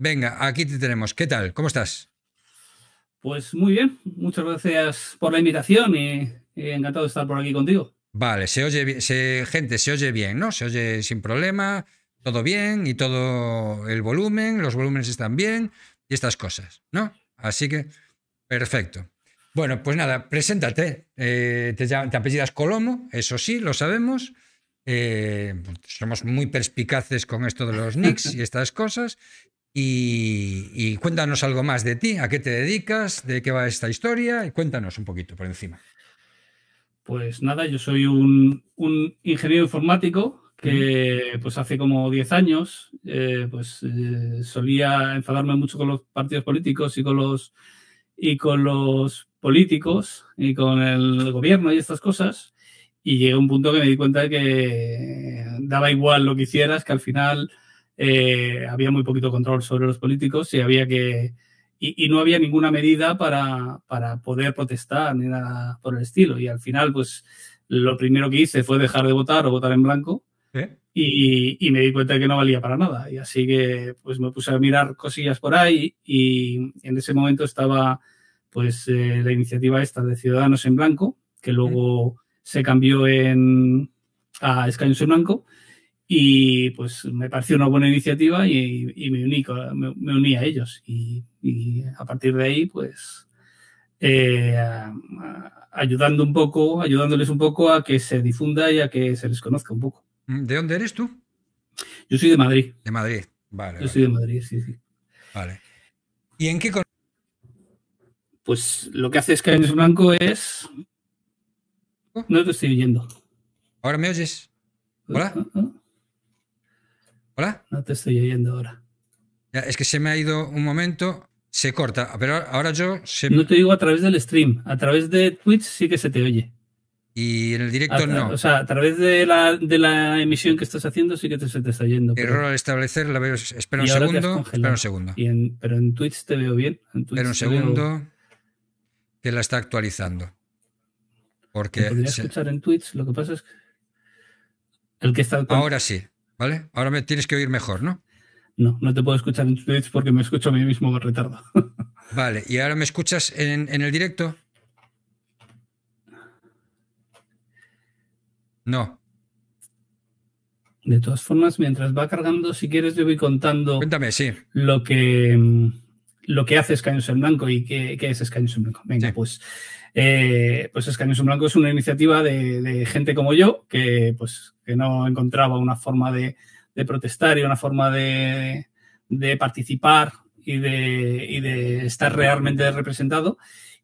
Venga, aquí te tenemos. ¿Qué tal? ¿Cómo estás? Pues muy bien. Muchas gracias por la invitación y, encantado de estar por aquí contigo. Vale, se oye bien, gente, se oye bien, ¿no? Se oye sin problema, todo bien y todo el volumen, los volúmenes están bien y estas cosas, ¿no? Así que, perfecto. Bueno, pues nada, preséntate. Eh, te, te, apellidas Colomo, eso sí, lo sabemos. Eh, somos muy perspicaces con esto de los nicks y estas cosas. Y, cuéntanos algo más de ti, a qué te dedicas, de qué va esta historia, y cuéntanos un poquito por encima. Pues nada, yo soy un, ingeniero informático que pues hace como 10 años eh, pues eh, solía enfadarme mucho con los partidos políticos y con los y con los políticos y con el gobierno y estas cosas y llegué a un punto que me di cuenta de que daba igual lo que hicieras que al final eh, había muy poquito control sobre los políticos y había que y, no había ninguna medida para, para, poder protestar ni nada por el estilo. Y al final, pues lo primero que hice fue dejar de votar o votar en blanco. Y, me di cuenta de que no valía para nada. Y así que pues me puse a mirar cosillas por ahí y en ese momento estaba pues eh, la iniciativa esta de Ciudadanos en Blanco, que luego se cambió en, a Escaños en Blanco. Y pues me pareció una buena iniciativa y, me, uní, me, a ellos. Y, a partir de ahí, pues eh, ayudando un poco, ayudándoles un poco a que se difunda y a que se les conozca un poco. Mm, ¿De dónde eres tú? Yo soy de Madrid. De Madrid, vale. Yo soy de Madrid, sí, sí. Vale. ¿Y en qué? Pues lo que hace Skynes Blanco es. ¿Oh? No te estoy viendo. ¿Ahora me oyes? Pues, ¿Hola? Ah, ah. No te estoy oyendo ahora. es que se me ha ido un momento, se corta, pero ahora yo... No te digo a través del stream, a través de Twitch sí que se te oye. Y en el directo no. O sea, a través de la, emisión que estás haciendo sí que te, se te está yendo. Error al establecer, la veo, espera, un segundo, espera un segundo. pero en Twitch te veo bien. espera un segundo, que la está actualizando. Porque... escuchar en Twitch, lo que pasa es El que está... Ahora sí, ¿Vale? Ahora me tienes que oír mejor, ¿no? No, no te puedo escuchar en Twitch porque me escucho a mí mismo con retardo. vale, ¿y ahora me escuchas en, el directo? No. De todas formas, mientras va cargando, si quieres, yo voy contando Cuéntame, sí. lo que mm, lo que hace Escaños en Blanco y qué, es Escaños en Blanco. Venga, pues eh, pues Escaños en Blanco es una iniciativa de, gente como yo pues, que, no encontraba una forma de, protestar y una forma de, participar y de, estar realmente representado.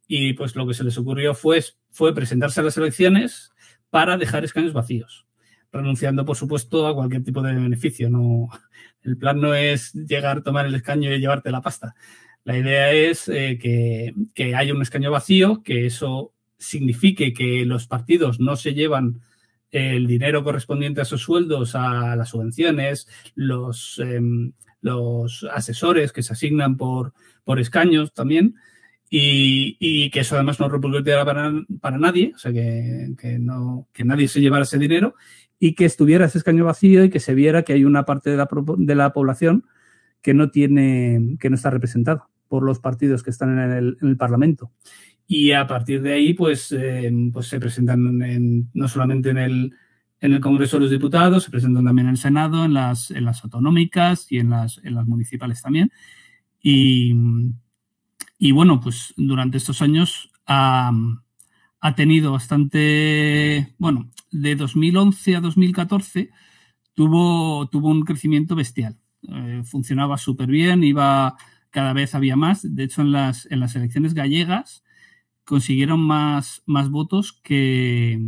Y pues lo que se les ocurrió fue, fue presentarse a las elecciones para dejar escaños vacíos, renunciando, por supuesto, a cualquier tipo de beneficio. No, el plan no es llegar, tomar el escaño y llevarte la pasta. La idea es eh, que, que, haya un escaño vacío, que eso signifique que los partidos no se llevan el dinero correspondiente a sus sueldos, a las subvenciones, los, em, los asesores que se asignan por, por escaños también. Y, que eso además no repercutiera para, para nadie, o sea, que, no, que nadie se llevara ese dinero y que estuviera ese escaño vacío y que se viera que hay una parte de la, de la población que no, tiene, que no está representada por los partidos que están en el, Parlamento. Y a partir de ahí, pues, eh, pues se presentan no solamente en el, en el Congreso de los Diputados, se presentan también en el Senado, en las, en las autonómicas y en las, en las municipales también. Y, bueno, pues durante estos años ha, tenido bastante, bueno, de 2011 a 2014 tuvo, tuvo un crecimiento bestial. Eh, funcionaba súper bien, iba cada vez había más. De hecho, en las, en las elecciones gallegas consiguieron más, más votos que,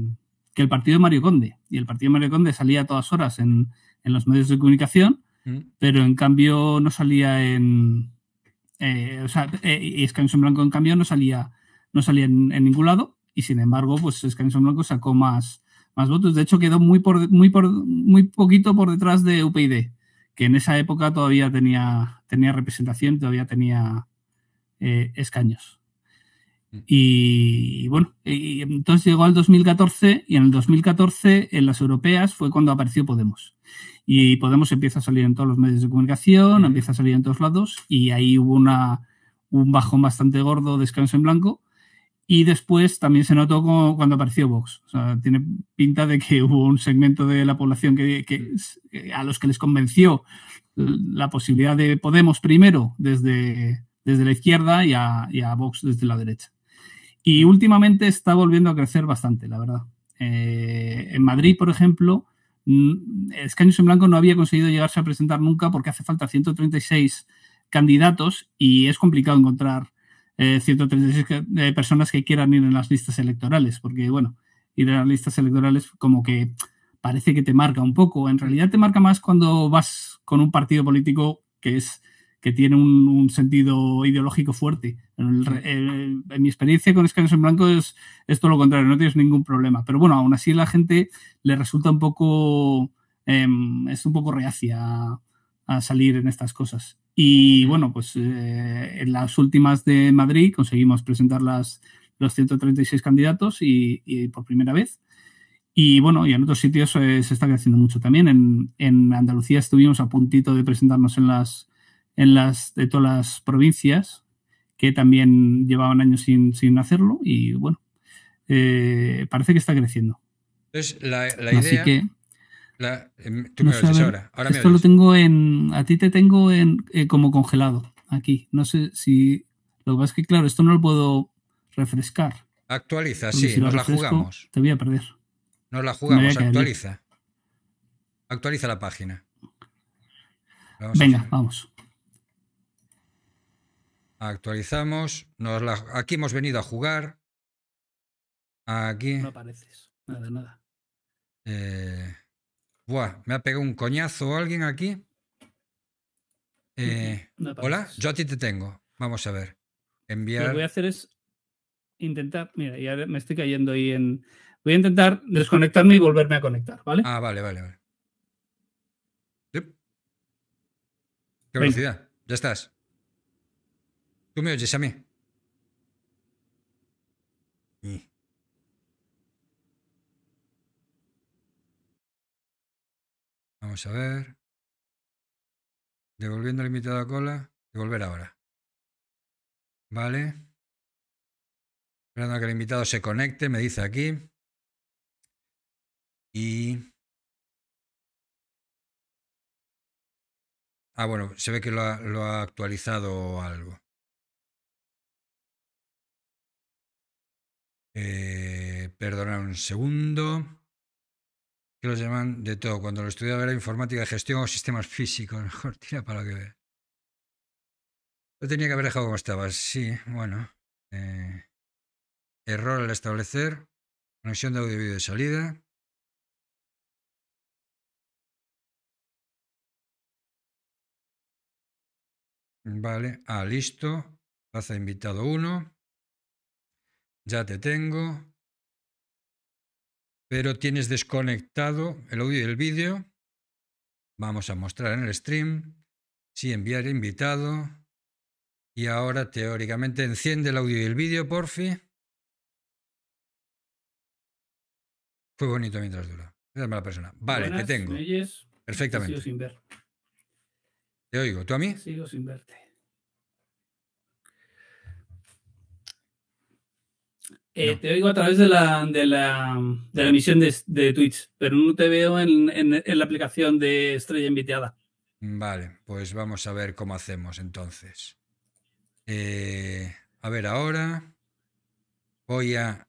el partido de Mario Conde. Y el partido de Mario Conde salía a todas horas en, en los medios de comunicación, mm. pero en cambio no salía en. Eh, o sea, eh, en Blanco, en cambio, no salía, no salía en, ningún lado. Y sin embargo, pues Escaños en Blanco sacó más, más votos. De hecho, quedó muy, por, muy, por, muy poquito por detrás de UPyD que en esa época todavía tenía, tenía representación, todavía tenía eh, escaños. Mm. Y, bueno, entonces llegó al 2014 y en el 2014 en las europeas fue cuando apareció Podemos. Y Podemos empieza a salir en todos los medios de comunicación, empieza a salir en todos lados y ahí hubo una, un bajón bastante gordo, descanso en blanco, y después también se notó cuando apareció Vox. tiene pinta de que hubo un segmento de la población que, mm. eh, a los que les convenció la posibilidad de Podemos primero desde, desde la izquierda y a, Vox desde la derecha. Y mm. últimamente está volviendo a crecer bastante, la verdad. Eh, en Madrid, por ejemplo, Escaños en Blanco no había conseguido llegarse a presentar nunca porque hace falta 136 candidatos y es complicado encontrar 136 eh, eh, personas que quieran ir en las listas electorales, porque bueno, ir a las listas electorales como que parece que te marca un poco. En realidad te marca más cuando vas con un partido político que es que tiene un, sentido ideológico fuerte. En, mi experiencia con Escaños en Blanco es, todo lo contrario, no tienes ningún problema. Pero bueno, aún así la gente le resulta un poco, em, es un poco reacia a salir en estas cosas. Y bueno, pues eh, en las últimas de Madrid conseguimos presentar las, los 136 candidatos y, y, por primera vez. Y bueno, y en otros sitios eh, se está creciendo mucho también. En, en, Andalucía estuvimos a puntito de presentarnos en las, en las de todas las provincias, que también llevaban años sin, sin hacerlo. Y bueno, eh, parece que está creciendo. Entonces, que, esto lo tengo en. A ti te tengo en, eh, como congelado aquí. No sé si. Lo que pasa es que, claro, esto no lo puedo refrescar. Actualiza, sí, nos la jugamos. Te voy a perder. Nos la jugamos, actualiza. Actualiza la página. Venga, vamos. Actualizamos. Nos aquí hemos venido a jugar. Aquí. No apareces. Nada, nada. Eh. Buah, me ha pegado un coñazo alguien aquí. Eh, hola, yo a ti te tengo. Vamos a ver. Lo que voy a hacer es intentar. Mira, ya me estoy cayendo ahí en. Voy a intentar desconectarme y volverme a conectar, ¿vale? Ah, vale, vale, vale. ¿Qué velocidad? Ya estás. ¿Tú me oyes a mí? Sí. Vamos a ver. Devolviendo el invitado a cola. Devolver ahora. Vale. Esperando a que el invitado se conecte, me dice aquí. Y. Ah, bueno, se ve que lo ha, actualizado algo. Eh, perdona un segundo que los llaman de todo. Cuando lo estudiaba era informática de gestión o sistemas físicos. Mejor tira para lo que vea, Lo tenía que haber dejado como estaba. Sí, bueno. Eh, error al establecer. Conexión de audio y video de salida. Vale. Ah, listo. Plaza invitado 1. Ya te tengo pero tienes desconectado el audio y el vídeo. Vamos a mostrar en el stream. Sí, enviar invitado. Y ahora teóricamente enciende el audio y el vídeo, porfi. Fue bonito mientras dura. es mala persona. Vale, te tengo. Perfectamente. sin Te oigo. ¿Tú a mí? Sigo sin verte. Eh, te oigo a través de la, emisión de, de, Twitch, pero no te veo en, la aplicación de Estrella Inviteada. Vale, pues vamos a ver cómo hacemos entonces. Eh, a ver, ahora voy a,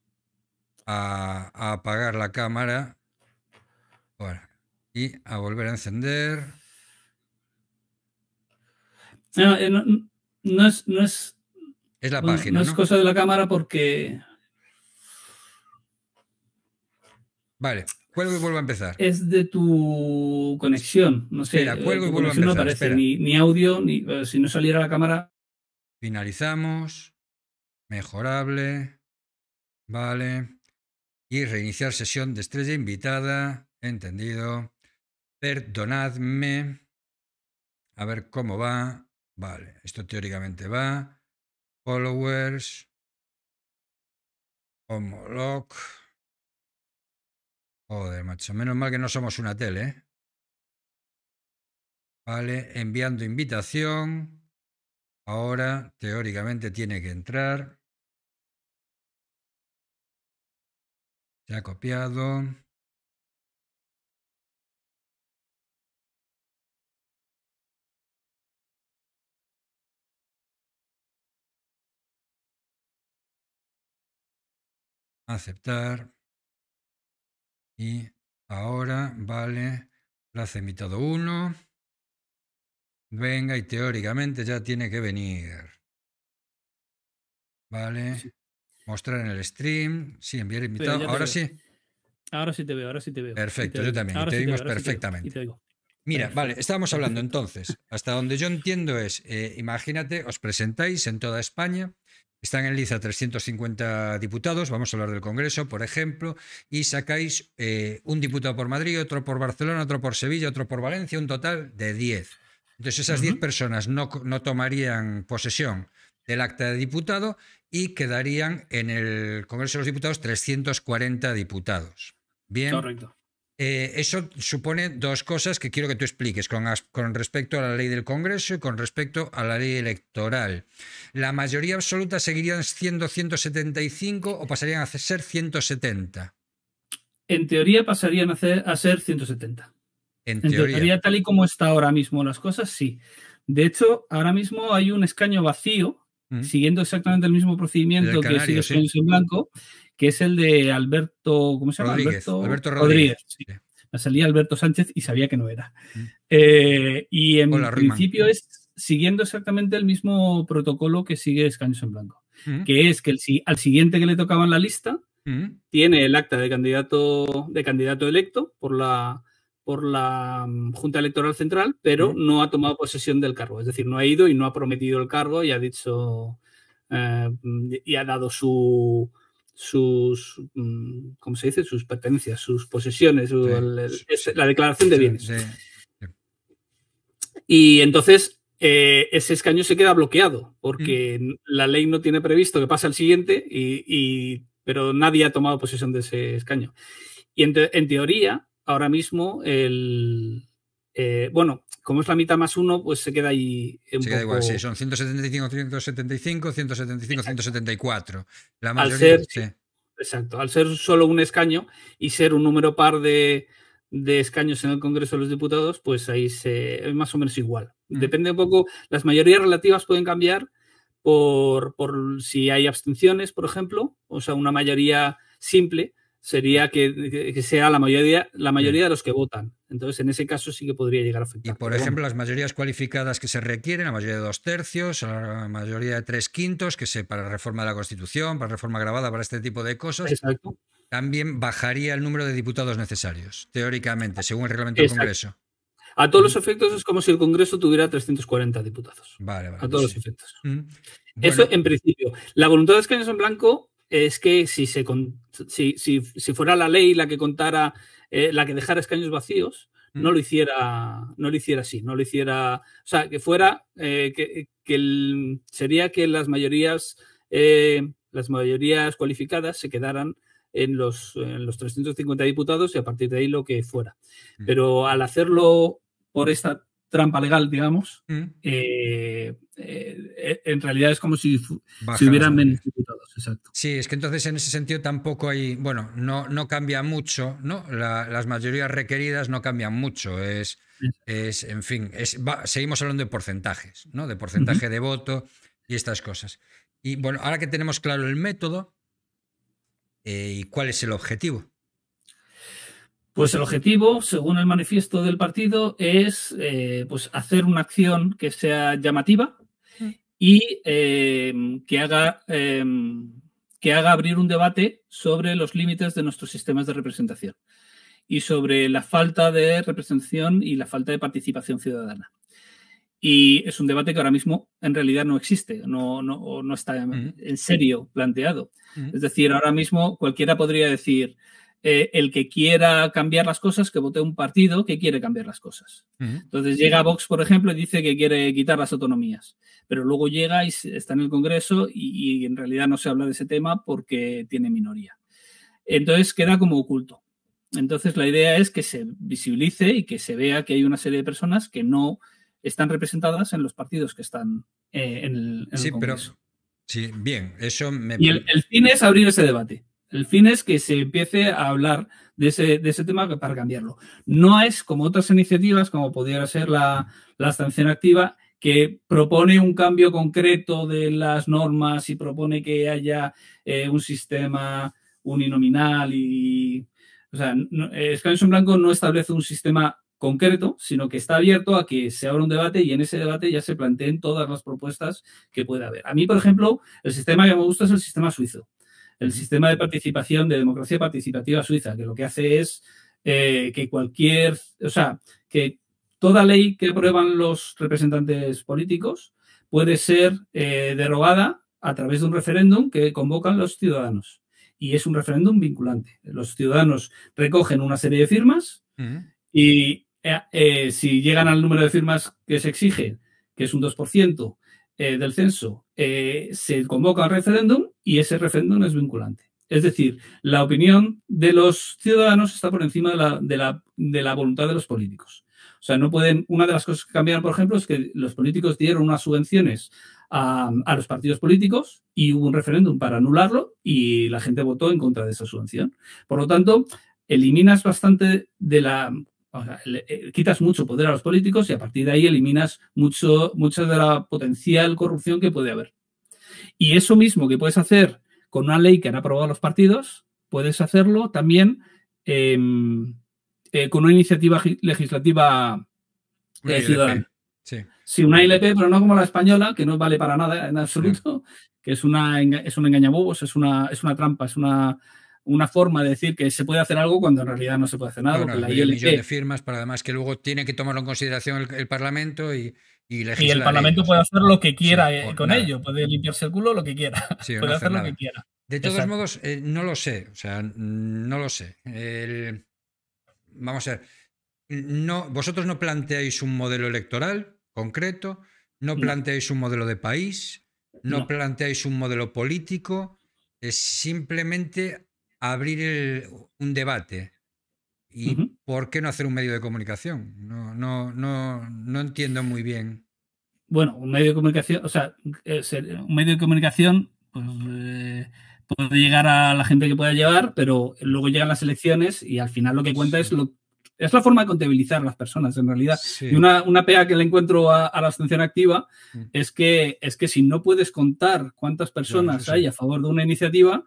a, apagar la cámara y a volver a encender. Eh, es, la página. no es cosa de la cámara porque Vale, cuelgo y vuelvo a empezar. Es de tu conexión, no sé. Espera, cuelgo y eh, vuelvo a empezar. No aparece ni, ni, audio, ni eh, si no saliera la cámara. Finalizamos. Mejorable. Vale. Y reiniciar sesión de estrella invitada. Entendido. Perdonadme. A ver cómo va. Vale, esto teóricamente va. Followers. Homolog. Joder, macho. Menos mal que no somos una tele, ¿eh? Vale, enviando invitación. Ahora, teóricamente, tiene que entrar. Se ha copiado. Aceptar. Y ahora vale plaza invitado uno, Venga, y teóricamente ya tiene que venir. Vale. Mostrar en el stream. Sí, enviar invitado. Ahora sí. Ahora sí te veo, ahora sí te veo. Perfecto, yo también. te vimos perfectamente. Mira, vale, estábamos hablando entonces. Hasta donde yo entiendo es, eh, imagínate, os presentáis en toda España están en liza 350 diputados, vamos a hablar del Congreso, por ejemplo, y sacáis eh, un diputado por Madrid, otro por Barcelona, otro por Sevilla, otro por Valencia, un total de 10. Entonces esas 10 personas no, no tomarían posesión del acta de diputado y quedarían en el Congreso de los Diputados 340 diputados. Bien. Correcto. Eh, eso supone dos cosas que quiero que tú expliques con, respecto a la ley del Congreso y con respecto a la ley electoral. ¿La mayoría absoluta seguirían siendo 175 o pasarían a ser 170? En teoría pasarían a ser, 170. En teoría. tal y como está ahora mismo las cosas, sí. De hecho, ahora mismo hay un escaño vacío, mm. siguiendo exactamente el mismo procedimiento que ha que el sí. en blanco, que es el de Alberto, ¿cómo se llama? Rodríguez, Alberto, Rodríguez. Me salía Alberto Sánchez y sabía que no era. Eh, y en principio es siguiendo exactamente el mismo protocolo que sigue Escaños en Blanco, que es que el, al siguiente que le tocaba en la lista tiene el acta de candidato, de candidato electo por la, por la mm, Junta Electoral Central, pero no ha tomado posesión del cargo. Es decir, no ha ido y no ha prometido el cargo y ha dicho eh, y ha dado su, sus, mm, ¿cómo se dice? Sus pertenencias, sus posesiones, la declaración de bienes. y entonces eh, ese escaño se queda bloqueado porque mm. la ley no tiene previsto que pase al siguiente, pero nadie ha tomado posesión de ese escaño. Y en, teoría, ahora mismo, el, eh, bueno, como es la mitad más uno, pues se queda ahí. se queda igual, sí, son 175, 175, 175, 174. La mayoría, al ser, Exacto, al ser solo un escaño y ser un número par de, escaños en el Congreso de los Diputados, pues ahí se, es más o menos igual. Mm. Depende un poco, las mayorías relativas pueden cambiar por, por si hay abstenciones, por ejemplo, o sea, una mayoría simple sería que, sea la mayoría, la mayoría de los que votan. Entonces, en ese caso sí que podría llegar a afectar. Y, por ejemplo, las mayorías cualificadas que se requieren, la mayoría de dos tercios, la mayoría de tres quintos, que se para reforma de la Constitución, para reforma grabada, para este tipo de cosas, también bajaría el número de diputados necesarios, teóricamente, según el reglamento del Congreso. A todos los efectos es como si el Congreso tuviera 340 diputados. Vale, vale. A todos los efectos. Eso en principio. La voluntad de escaños en blanco es que si, se, si, si, si fuera la ley la que contara, eh, la que dejara escaños vacíos, no mm. lo hiciera, no lo hiciera así, no lo hiciera, o sea, que fuera, eh, que, sería que las mayorías, eh, las mayorías cualificadas se quedaran en los, en los 350 diputados y a partir de ahí lo que fuera. Mm. Pero al hacerlo por esta trampa legal, digamos, mm. eh, eh, eh, en realidad es como si, si hubieran menos diputados. Exacto. Sí, es que entonces en ese sentido tampoco hay, bueno, no, no cambia mucho, ¿no? las mayorías requeridas no cambian mucho, es, en fin, es, seguimos hablando de porcentajes, ¿no? De porcentaje de voto y estas cosas. Y bueno, ahora que tenemos claro el método, ¿y cuál es el objetivo? Pues el objetivo, según el manifiesto del partido, es eh, pues hacer una acción que sea llamativa y eh, que, haga, eh, que haga abrir un debate sobre los límites de nuestros sistemas de representación y sobre la falta de representación y la falta de participación ciudadana. Y es un debate que ahora mismo en realidad no existe, no, no, no está en serio planteado. Es decir, ahora mismo cualquiera podría decir, eh, el que quiera cambiar las cosas, que vote un partido que quiere cambiar las cosas. Entonces llega Vox, por ejemplo, y dice que quiere quitar las autonomías, pero luego llega y está en el Congreso y, en realidad no se habla de ese tema porque tiene minoría. Entonces queda como oculto. Entonces la idea es que se visibilice y que se vea que hay una serie de personas que no están representadas en los partidos que están eh, en el, sí, Pero, sí, bien, eso me... Y el, el fin es abrir ese debate. El fin es que se empiece a hablar de ese, de ese tema para cambiarlo. No es como otras iniciativas, como pudiera ser la, la activa, que propone un cambio concreto de las normas y propone que haya eh, un sistema uninominal y... O sea, no, eh, Blanco no establece un sistema concreto, sino que está abierto a que se abra un debate y en ese debate ya se planteen todas las propuestas que pueda haber. A mí, por ejemplo, el sistema que me gusta es el sistema suizo el sistema de participación de democracia participativa suiza, que lo que hace es eh, que cualquier, o sea, que toda ley que aprueban los representantes políticos puede ser eh, derogada a través de un referéndum que convocan los ciudadanos. Y es un referéndum vinculante. Los ciudadanos recogen una serie de firmas y eh, si llegan al número de firmas que se exige, que es un 2%, eh, del censo, eh, se convoca un referéndum y ese referéndum es vinculante. Es decir, la opinión de los ciudadanos está por encima de la, voluntad de los políticos. O sea, no pueden. Una de las cosas que cambiaron, por ejemplo, es que los políticos dieron unas subvenciones a, a los partidos políticos y hubo un referéndum para anularlo y la gente votó en contra de esa subvención. Por lo tanto, eliminas bastante de la eh, quitas mucho poder a los políticos y a partir de ahí eliminas mucho, mucha de la potencial corrupción que puede haber. Y eso mismo que puedes hacer con una ley que han aprobado los partidos, puedes hacerlo también em, eh, con una iniciativa legislativa eh, ciudadana. Sí. sí. una ILP, pero no como la española, que no vale para nada en absoluto, que es una, es un engañabobos, es una, es una trampa, es una una forma de decir que se puede hacer algo cuando en realidad no se puede hacer nada. Porque millón de firmas, para además que luego tiene que tomarlo en consideración el, Parlamento y, y, y el Parlamento puede hacer lo que quiera eh, con ello, puede limpiarse el culo lo que quiera, puede hacer, lo que quiera. De todos modos, eh, no lo sé, o sea, no lo sé. Vamos a ver, no, vosotros no planteáis un modelo electoral concreto, no planteáis un modelo de país, no, planteáis un modelo político, es simplemente abrir un debate. ¿Y por qué no hacer un medio de comunicación? No, no, no, no entiendo muy bien. Bueno, un medio de comunicación, o sea, eh, eh, un medio de comunicación, pues, eh, puede llegar a la gente que pueda llevar, pero luego llegan las elecciones y al final lo que cuenta es lo es la forma de contabilizar a las personas, en realidad. Y una, una, pega que le encuentro a, la abstención activa mm. es que, es que si no puedes contar cuántas personas hay a favor de una iniciativa,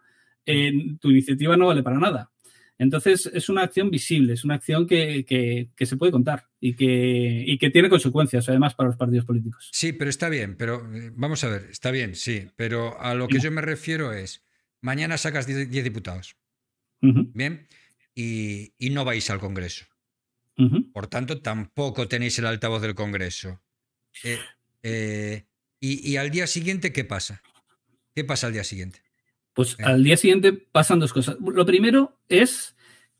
tu iniciativa no vale para nada. Entonces es una acción visible, es una acción que, se puede contar y que, que, tiene consecuencias además para los partidos políticos. Sí, pero está bien, pero eh, vamos a ver, está bien, sí, pero a lo que yo me refiero es, mañana sacas 10 diputados, ¿bien? Y, no vais al Congreso. Por tanto, tampoco tenéis el altavoz del Congreso. Eh, eh, y, y al día siguiente, ¿qué pasa? ¿Qué pasa al día siguiente? Pues al día siguiente pasan dos cosas. Lo primero es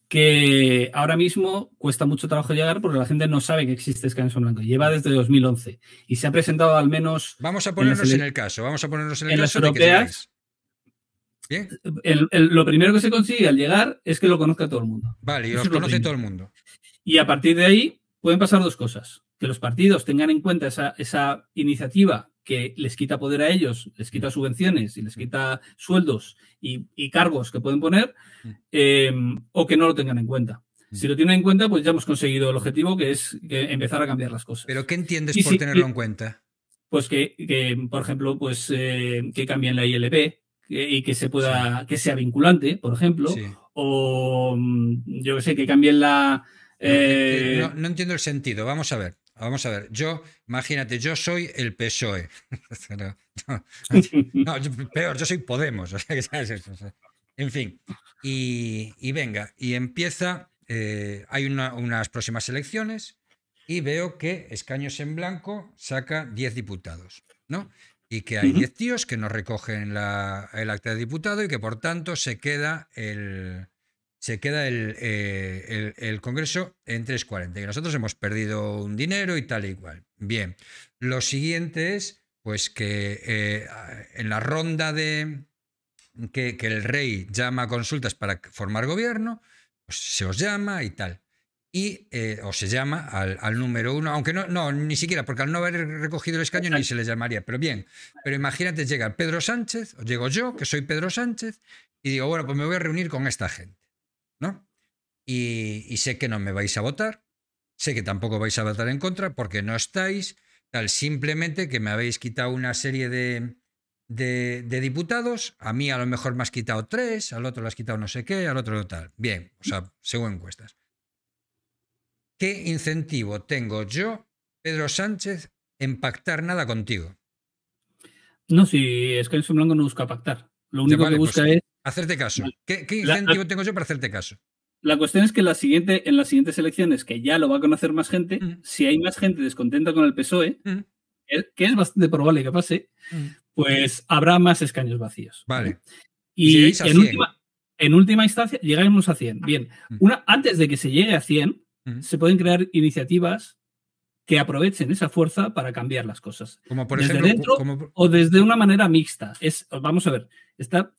que ahora mismo cuesta mucho trabajo llegar porque la gente no sabe que existe Scanson Blanco. Lleva desde 2011 y se ha presentado al menos. Vamos a ponernos en, el caso. Vamos a ponernos en el caso las europeas. lo primero que se consigue al llegar es que lo conozca todo el mundo. Vale, y lo conoce todo el mundo. Y a partir de ahí pueden pasar dos cosas. Que los partidos tengan en cuenta esa, esa iniciativa que les quita poder a ellos, les quita mm. subvenciones y les mm. quita sueldos y, cargos que pueden poner, mm. em, o que no lo tengan en cuenta. Si lo tienen en cuenta, pues ya hemos conseguido el objetivo, que es empezar a cambiar las cosas. ¿Pero qué entiendes por tenerlo en cuenta? Pues que, por ejemplo, pues eh, que cambien la ILP y que se pueda, que sea vinculante, por ejemplo, o yo que sé, que cambien la... Eh, eh, no entiendo el sentido, vamos a ver. Vamos a ver, yo, imagínate, yo soy el PSOE. no, peor, yo soy Podemos. En fin, y, venga, y empieza, eh, hay unas próximas elecciones y veo que escaños en blanco saca 10 diputados, ¿no? Y que hay 10 tíos que no recogen el acta de diputado y que por tanto se queda el, se queda el, eh, Congreso en 3.40 y nosotros hemos perdido un dinero y tal y igual. Bien, lo siguiente es pues que eh, en la ronda de que, que, el rey llama a consultas para formar gobierno, pues se os llama y tal. Y eh, o se llama al, número uno, aunque no, no, ni siquiera, porque al no haber recogido el escaño ni se les llamaría, pero bien. Pero imagínate, llega Pedro Sánchez, o llego yo, que soy Pedro Sánchez, y digo, bueno, pues me voy a reunir con esta gente. ¿no? Y, sé que no me vais a votar, sé que tampoco vais a votar en contra porque no estáis, tal simplemente que me habéis quitado una serie de, diputados, a mí a lo mejor me has quitado tres, al otro le has quitado no sé qué, al otro tal. Bien, o sea, según encuestas. ¿Qué incentivo tengo yo, Pedro Sánchez, en pactar nada contigo? No, si es que su Blanco no busca pactar. Lo único que pues busca es Hacerte caso. ¿Qué, incentivo tengo yo para hacerte caso? La cuestión es que la siguiente, en las siguientes elecciones, que ya lo va a conocer más gente, mm. si hay más gente descontenta con el PSOE, mm. que es bastante probable que pase, mm. pues habrá más escaños vacíos. Vale. Y, en, última, en última, instancia, llegaremos a 100. Bien, Una, antes de que se llegue a 100, se pueden crear iniciativas que aprovechen esa fuerza para cambiar las cosas. Como por desde dentro o desde una manera mixta. Es, vamos a ver, está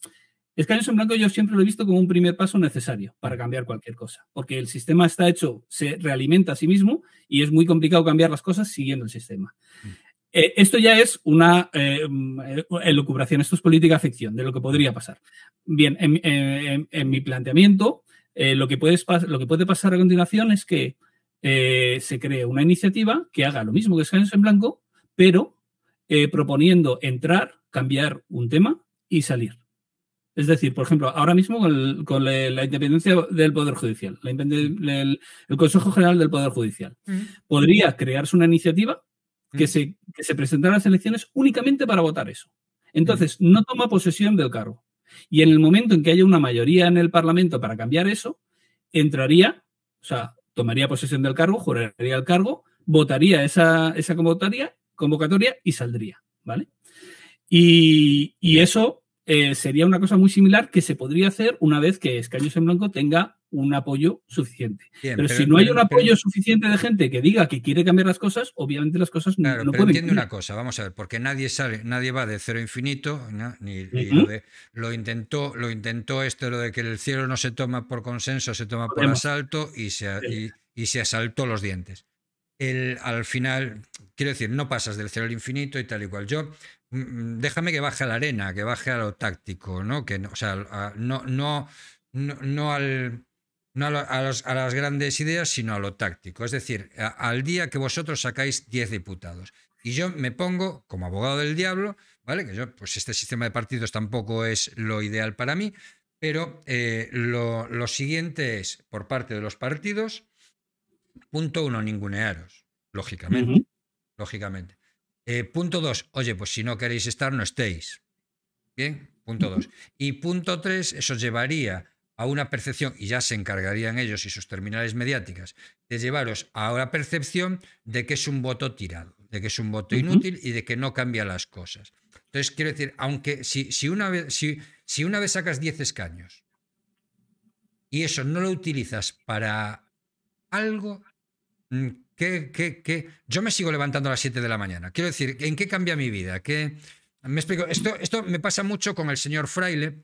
Escaños en blanco yo siempre lo he visto como un primer paso necesario para cambiar cualquier cosa, porque el sistema está hecho, se realimenta a sí mismo y es muy complicado cambiar las cosas siguiendo el sistema. Mm. Eh, esto ya es una eh, mm, eh, elucubración, esto es política ficción de lo que podría pasar. Bien, en, mi planteamiento, lo, que puedes, lo que puede pasar a continuación es que se cree una iniciativa que haga lo mismo que Escaños en blanco, pero proponiendo entrar, cambiar un tema y salir es decir, por ejemplo, ahora mismo con, la, independencia del Poder Judicial, mm. el, Consejo General del Poder Judicial, mm. podría crearse una iniciativa mm. que, se, que presentara a las elecciones únicamente para votar eso. Entonces, no toma posesión del cargo. Y en el momento en que haya una mayoría en el Parlamento para cambiar eso, entraría, o sea, tomaría posesión del cargo, juraría el cargo, votaría esa, convocatoria, y saldría, ¿vale? y eso eh, sería una cosa muy similar que se podría hacer una vez que Escaños en Blanco tenga un apoyo suficiente. pero, si no hay un apoyo suficiente de gente que diga que quiere cambiar las cosas, obviamente las cosas no, pero Entiende una cosa, vamos a ver, porque nadie sale, nadie va de cero infinito, ni, lo, intentó, lo intentó esto, lo de que el cielo no se toma por consenso, se toma por asalto y se, asaltó los dientes. al final, quiero decir, no pasas del cero al infinito y tal y cual. Yo Mm, déjame que baje a la arena, que baje a lo táctico, ¿no? Que, o sea, no, no, no, al no a, las grandes ideas, sino a lo táctico. Es decir, al día que vosotros sacáis 10 diputados. Y yo me pongo como abogado del diablo, ¿vale? Que yo, pues este sistema de partidos tampoco es lo ideal para mí, pero eh, lo, siguiente es, por parte de los partidos, punto uno, ningunearos, lógicamente. Lógicamente. Eh, punto dos, oye, pues si no queréis estar, no estéis. Bien, punto dos. Y punto tres, eso llevaría a una percepción, y ya se encargarían ellos y sus terminales mediáticas, de llevaros a una percepción de que es un voto tirado, de que es un voto inútil y de que no cambia las cosas. Entonces, quiero decir, aunque si, si una, vez, si, si una vez sacas 10 escaños y eso no lo utilizas para algo, Mm, ¿Qué, qué, Yo me sigo levantando a las 7 de la mañana. Quiero decir, ¿en qué cambia mi vida? ¿Qué... Me explico, esto, esto me pasa mucho con el señor Fraile,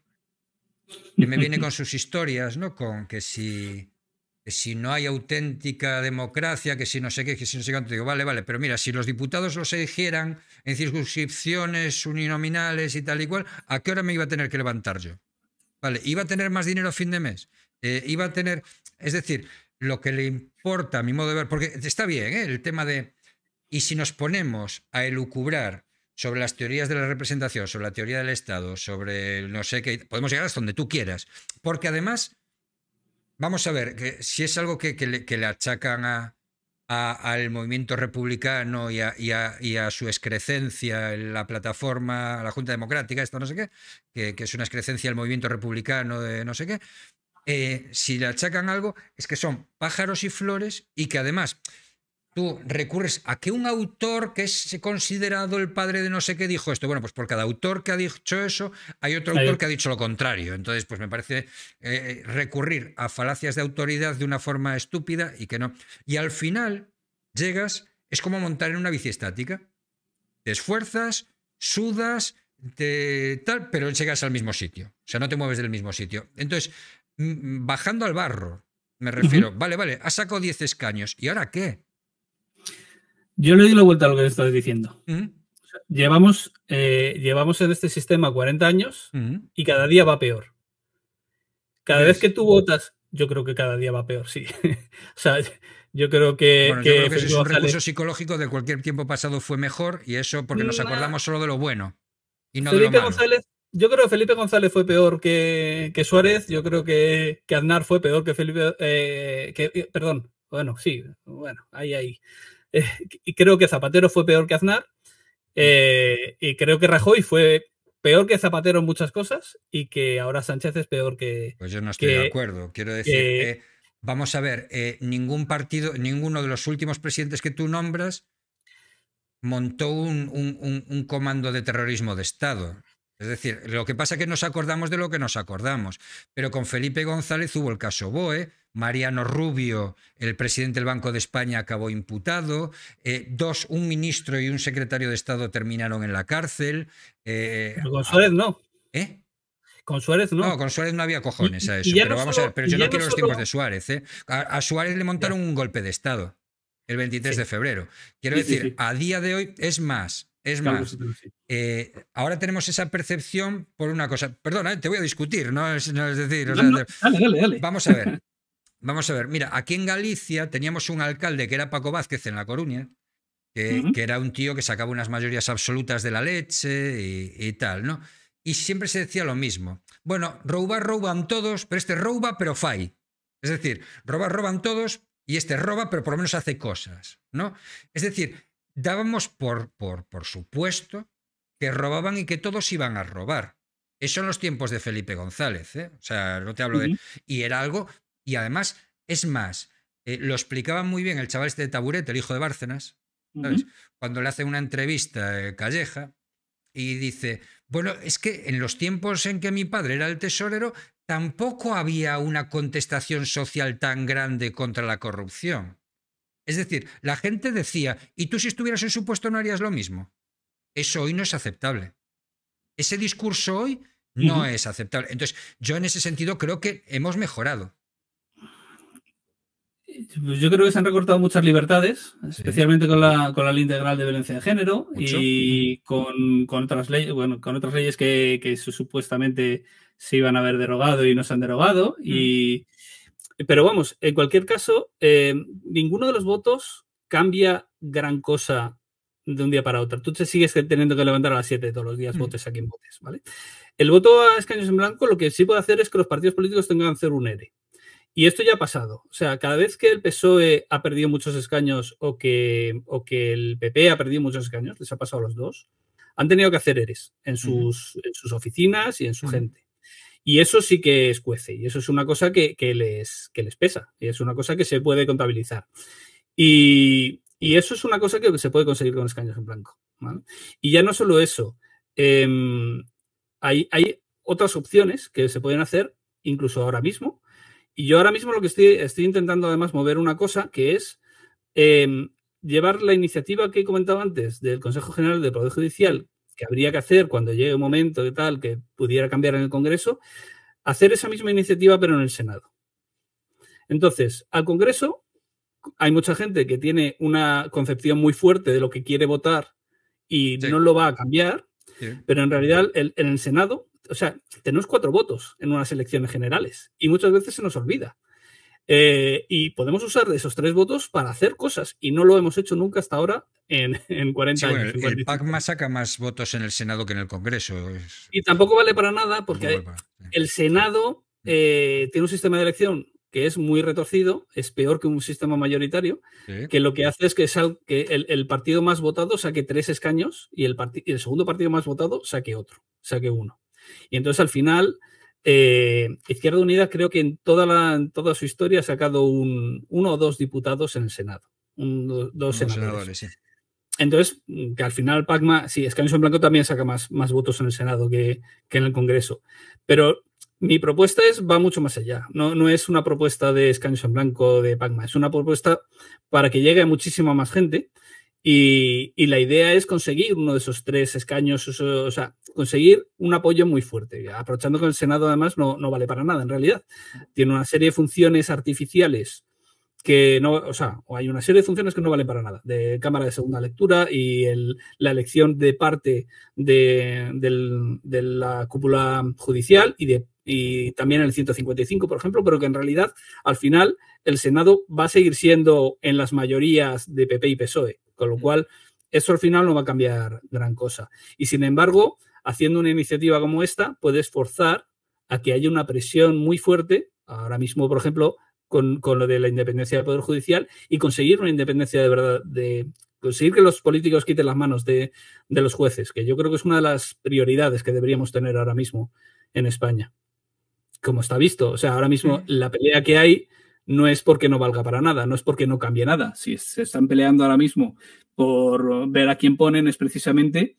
que me viene con sus historias, ¿no? Con que si, si no hay auténtica democracia, que si no sé qué, que si no sé cuánto, digo, vale, vale, pero mira, si los diputados los eligieran en circunscripciones uninominales y tal y cual, ¿a qué hora me iba a tener que levantar yo? Vale, ¿iba a tener más dinero a fin de mes? Eh, ¿Iba a tener...? Es decir, lo que le importa, a mi modo de ver, porque está bien ¿eh? el tema de, y si nos ponemos a elucubrar sobre las teorías de la representación, sobre la teoría del Estado, sobre el no sé qué, podemos llegar hasta donde tú quieras, porque además, vamos a ver, que si es algo que, le, achacan al movimiento republicano y a, su excrecencia en la plataforma, a la Junta Democrática, esto no sé qué, que, que es una excrecencia del movimiento republicano de no sé qué, eh, si le achacan algo, es que son pájaros y flores y que además tú recurres a que un autor que es considerado el padre de no sé qué dijo esto. Bueno, pues por cada autor que ha dicho eso, hay otro autor que ha dicho lo contrario. Entonces, pues me parece eh, recurrir a falacias de autoridad de una forma estúpida y que no. Y al final llegas, es como montar en una bici estática. Te esfuerzas, sudas, te, tal, pero llegas al mismo sitio. O sea, no te mueves del mismo sitio. Entonces, Mm, bajando al barro, me refiero. Vale, vale, ha sacado 10 escaños. ¿Y ahora qué? Yo le doy la vuelta a lo que estás diciendo. Mm. llevamos, eh, llevamos en este sistema 40 años mm. y cada día va peor. Cada vez que tú votas, yo creo que cada día va peor, sí. o sea, yo creo que. Bueno, es un recurso psicológico de cualquier tiempo pasado fue mejor y eso porque nos acordamos ah. solo de lo bueno y no de lo malo. Yo creo que Felipe González fue peor que, Suárez. Yo creo que, que, Aznar fue peor que Felipe. Eh, eh, perdón, bueno, sí, bueno, ahí, ahí. Eh, y creo que Zapatero fue peor que Aznar. y creo que Rajoy fue peor que Zapatero en muchas cosas. Y que ahora Sánchez es peor que. Pues yo no estoy de acuerdo. Quiero decir, vamos a ver, ningún partido, ninguno de los últimos presidentes que tú nombras montó un comando de terrorismo de Estado. Es decir, lo que pasa es que nos acordamos de lo que nos acordamos. Pero con Felipe González hubo el caso BOE, Mariano Rubio, el presidente del Banco de España, acabó imputado, eh, dos, un ministro y un secretario de Estado terminaron en la cárcel. Eh, con Suárez no. ¿Eh? Con Suárez no. No, con Suárez no había cojones a eso. pero vamos a ver, pero yo no quiero los tiempos de Suárez. ¿eh? A, Suárez le montaron un golpe de Estado el 23 de febrero. Quiero decir, a día de hoy es más es más, eh, ahora tenemos esa percepción por una cosa. Perdona, eh, te voy a discutir, no es, decir. dale, dale, Vamos a ver. Vamos a ver. Mira, aquí en Galicia teníamos un alcalde que era Paco Vázquez en La Coruña, que, era un tío que sacaba unas mayorías absolutas de la leche y, tal, ¿no? Y siempre se decía lo mismo. Bueno, roubar, roban todos, pero este rouba, pero fai. Es decir, robar, roban todos y este roba, pero por lo menos hace cosas, ¿no? Es decir, dábamos por, por, por supuesto que robaban y que todos iban a robar. Eso en los tiempos de Felipe González, ¿eh? o sea, no te hablo de... Y era algo, y además, es más, eh, lo explicaba muy bien el chaval este de Taburete, el hijo de Bárcenas, cuando le hace una entrevista eh, Calleja y dice, bueno, es que en los tiempos en que mi padre era el tesorero, tampoco había una contestación social tan grande contra la corrupción. Es decir, la gente decía, ¿y tú si estuvieras en su puesto no harías lo mismo? Eso hoy no es aceptable. Ese discurso hoy no es aceptable. Entonces, yo en ese sentido creo que hemos mejorado. Pues yo creo que se han recortado muchas libertades, especialmente con, la, con la ley integral de violencia de género y con, otras leyes, bueno, con otras leyes que, supuestamente se iban a haber derogado y no se han derogado. Mm. Y, pero vamos, en cualquier caso, eh, ninguno de los votos cambia gran cosa de un día para otro. Tú te sigues teniendo que levantar a las 7 todos los días, mm. votes aquí, quien votes, ¿vale? El voto a escaños en blanco lo que sí puede hacer es que los partidos políticos tengan que hacer un ERE. Y esto ya ha pasado. O sea, cada vez que el PSOE ha perdido muchos escaños o que, o que el PP ha perdido muchos escaños, les ha pasado a los dos, han tenido que hacer ERES en sus, en sus oficinas y en su gente. Y eso sí que escuece y eso es una cosa que, les, que les pesa y es una cosa que se puede contabilizar. Y, eso es una cosa que se puede conseguir con escaños en blanco. Y ya no solo eso, em, hay, hay, otras opciones que se pueden hacer incluso ahora mismo. Y yo ahora mismo lo que estoy, estoy intentando además mover una cosa que es em, llevar la iniciativa que he comentado antes del Consejo General de Poder Judicial, que habría que hacer cuando llegue un momento que tal, que pudiera cambiar en el Congreso, hacer esa misma iniciativa pero en el Senado. Entonces, al Congreso hay mucha gente que tiene una concepción muy fuerte de lo que quiere votar y no lo va a cambiar, pero en realidad en el Senado, o sea, tenemos cuatro votos en unas elecciones generales y muchas veces se nos olvida. Eh, y podemos usar esos tres votos para hacer cosas y no lo hemos hecho nunca hasta ahora en, 40 años. el PAC más saca más votos en el Senado que en el Congreso. Y tampoco vale para nada porque el Senado mm. eh, tiene un sistema de elección que es muy retorcido, es peor que un sistema mayoritario, que lo que hace es que, el, partido más votado saque tres escaños y el, el segundo partido más votado saque otro, saque uno. Y entonces al final eh, Izquierda Unida creo que en toda, la, toda su historia ha sacado un, uno o dos diputados en el Senado. dos, senadores. Entonces, mm, que al final Pacma, sí, es en Blanco también saca más, más votos en el Senado que, que, en el Congreso. Pero mi propuesta es, va mucho más allá. No, no es una propuesta de Escanso en Blanco de Pacma, es una propuesta para que llegue a muchísima más gente y, la idea es conseguir uno de esos tres escaños, o sea, conseguir un apoyo muy fuerte. Aprovechando que el Senado además no, vale para nada en realidad. Tiene una serie de funciones artificiales que no, o sea, hay una serie de funciones que no valen para nada, de Cámara de Segunda Lectura y la elección de parte de, la cúpula judicial y, de, y también el 155, por ejemplo, pero que en realidad al final el Senado va a seguir siendo en las mayorías de PP y PSOE. Con lo mm. cual, eso al final no va a cambiar gran cosa. Y sin embargo, haciendo una iniciativa como esta, puedes forzar a que haya una presión muy fuerte, ahora mismo, por ejemplo, con, lo de la independencia del Poder Judicial, y conseguir una independencia de verdad, de conseguir que los políticos quiten las manos de, los jueces, que yo creo que es una de las prioridades que deberíamos tener ahora mismo en España. Como está visto, o sea, ahora mismo mm. la pelea que hay no es porque no valga para nada, no es porque no cambie nada. Si se están peleando ahora mismo por ver a quién ponen es precisamente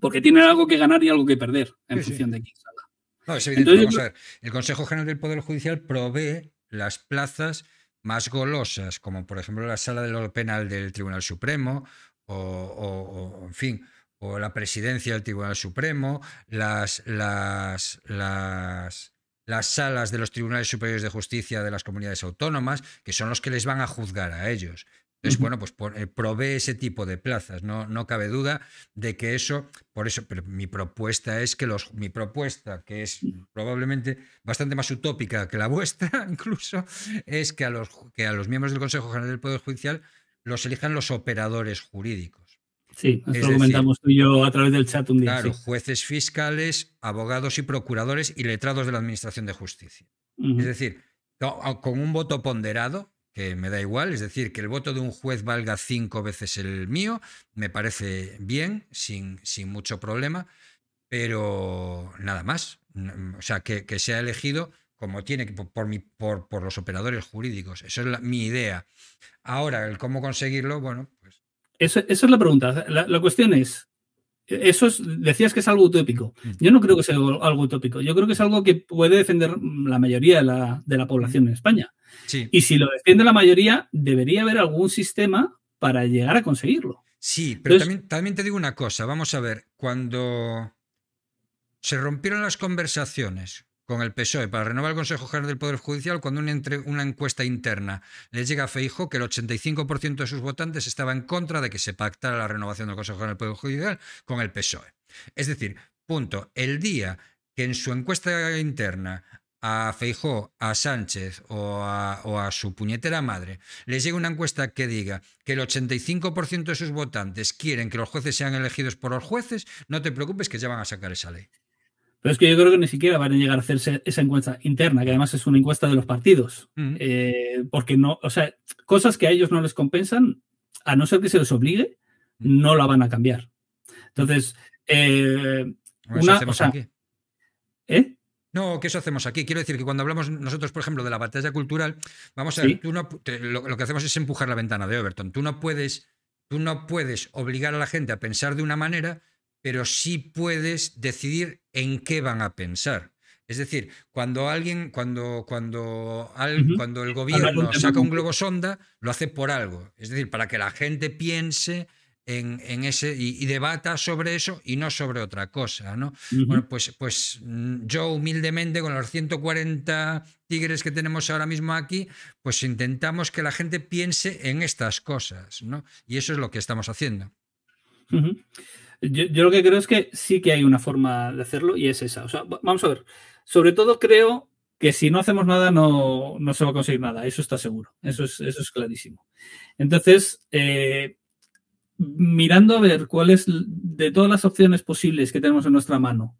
porque tienen algo que ganar y algo que perder en función de quién salga. No, es evidente. El Consejo General del Poder Judicial provee las plazas más golosas, como por ejemplo la sala de lo penal del Tribunal Supremo o, o en fin, o la presidencia del Tribunal Supremo, las, las, las las salas de los tribunales superiores de justicia de las comunidades autónomas, que son los que les van a juzgar a ellos. Entonces, bueno, pues eh, provee ese tipo de plazas. No, no cabe duda de que eso, por eso, pero mi propuesta es que los, mi propuesta, que es probablemente bastante más utópica que la vuestra, incluso, es que a los, que a los miembros del Consejo General del Poder Judicial los elijan los operadores jurídicos. Sí, eso lo comentamos tú y yo a través del chat un día. Claro, jueces fiscales, abogados y procuradores y letrados de la Administración de Justicia. Es decir, con un voto ponderado, que me da igual, es decir, que el voto de un juez valga cinco veces el mío, me parece bien, sin, sin mucho problema, pero nada más. O sea, que, sea elegido como tiene por, por, los operadores jurídicos. Esa es mi idea. Ahora, el cómo conseguirlo, bueno, pues esa, es la pregunta. La, cuestión es, eso decías que es algo utópico. Mm. Yo no creo que sea algo, utópico. Yo creo que es algo que puede defender la mayoría de la, población mm. en España. Y si lo defiende la mayoría, debería haber algún sistema para llegar a conseguirlo. Sí, pero también, también te digo una cosa. Vamos a ver, cuando se rompieron las conversaciones con el PSOE para renovar el Consejo General del Poder Judicial cuando una, entre, una encuesta interna le llega a Feijo que el 85% de sus votantes estaba en contra de que se pactara la renovación del Consejo General del Poder Judicial con el PSOE. Es decir, punto, el día que en su encuesta interna a Feijó, a Sánchez o a, a, su puñetera madre, les llega una encuesta que diga que el 85% de sus votantes quieren que los jueces sean elegidos por los jueces, no te preocupes que ya van a sacar esa ley. Pero es que yo creo que ni siquiera van a llegar a hacerse esa encuesta interna, que además es una encuesta de los partidos. Eh, porque no, o sea, cosas que a ellos no les compensan, a no ser que se les obligue, no la van a cambiar. Entonces, eh, una. aquí. ¿Eh? No, ¿qué eso hacemos aquí. Quiero decir que cuando hablamos nosotros, por ejemplo, de la batalla cultural, vamos a lo, que hacemos es empujar la ventana de Overton. Tú no puedes, tú no puedes obligar a la gente a pensar de una manera pero sí puedes decidir en qué van a pensar. Es decir, cuando alguien, cuando, cuando, cuando el gobierno saca un globo sonda, lo hace por algo. Es decir, para que la gente piense en, ese y, debata sobre eso y no sobre otra cosa. ¿no? Bueno, pues, pues mm, yo humildemente, con los 140 tigres que tenemos ahora mismo aquí, pues intentamos que la gente piense en estas cosas, ¿no? Y eso es lo que estamos haciendo. Yo, lo que creo es que sí que hay una forma de hacerlo y es esa. O sea, vamos a ver. Sobre todo creo que si no hacemos nada no, se va a conseguir nada. Eso está seguro. Eso es, eso es clarísimo. Entonces, eh, mirando a ver cuáles de todas las opciones posibles que tenemos en nuestra mano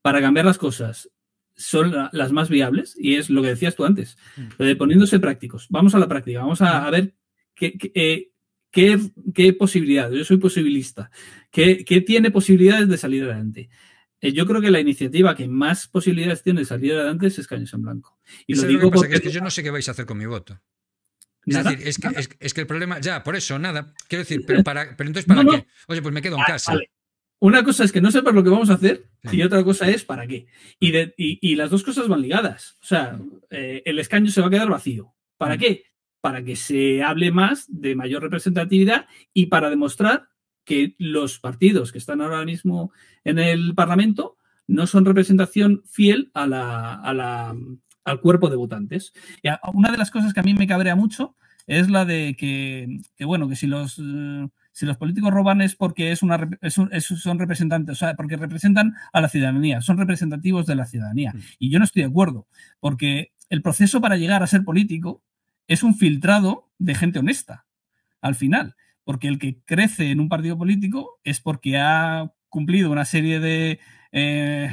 para cambiar las cosas son las más viables y es lo que decías tú antes, mm. de poniéndose prácticos. Vamos a la práctica, vamos a, mm. ver qué, eh, ¿Qué, posibilidad? posibilidades? Yo soy posibilista. ¿Qué, tiene posibilidades de salir adelante? Eh, yo creo que la iniciativa que más posibilidades tiene de salir adelante es Escaños en Blanco. Y lo digo porque... yo no sé qué vais a hacer con mi voto. Es decir, es que, el problema, ya, por eso, nada. Quiero decir, pero, eh, entonces, ¿para qué? Oye, pues me quedo en ah, casa. Una cosa es que no sepas lo que vamos a hacer y otra cosa es para qué. Y, las dos cosas van ligadas. O sea, eh, el escaño se va a quedar vacío. ¿Para mm. qué? para que se hable más de mayor representatividad y para demostrar que los partidos que están ahora mismo en el Parlamento no son representación fiel a al cuerpo de votantes. Una de las cosas que a mí me cabrea mucho es la de que, bueno, que si los, eh, si los políticos roban es porque es una, son representantes, o sea, porque representan a la ciudadanía, son representativos de la ciudadanía. Mm. Y yo no estoy de acuerdo, porque el proceso para llegar a ser político es un filtrado de gente honesta, al final, porque el que crece en un partido político es porque ha cumplido una serie de... Eh,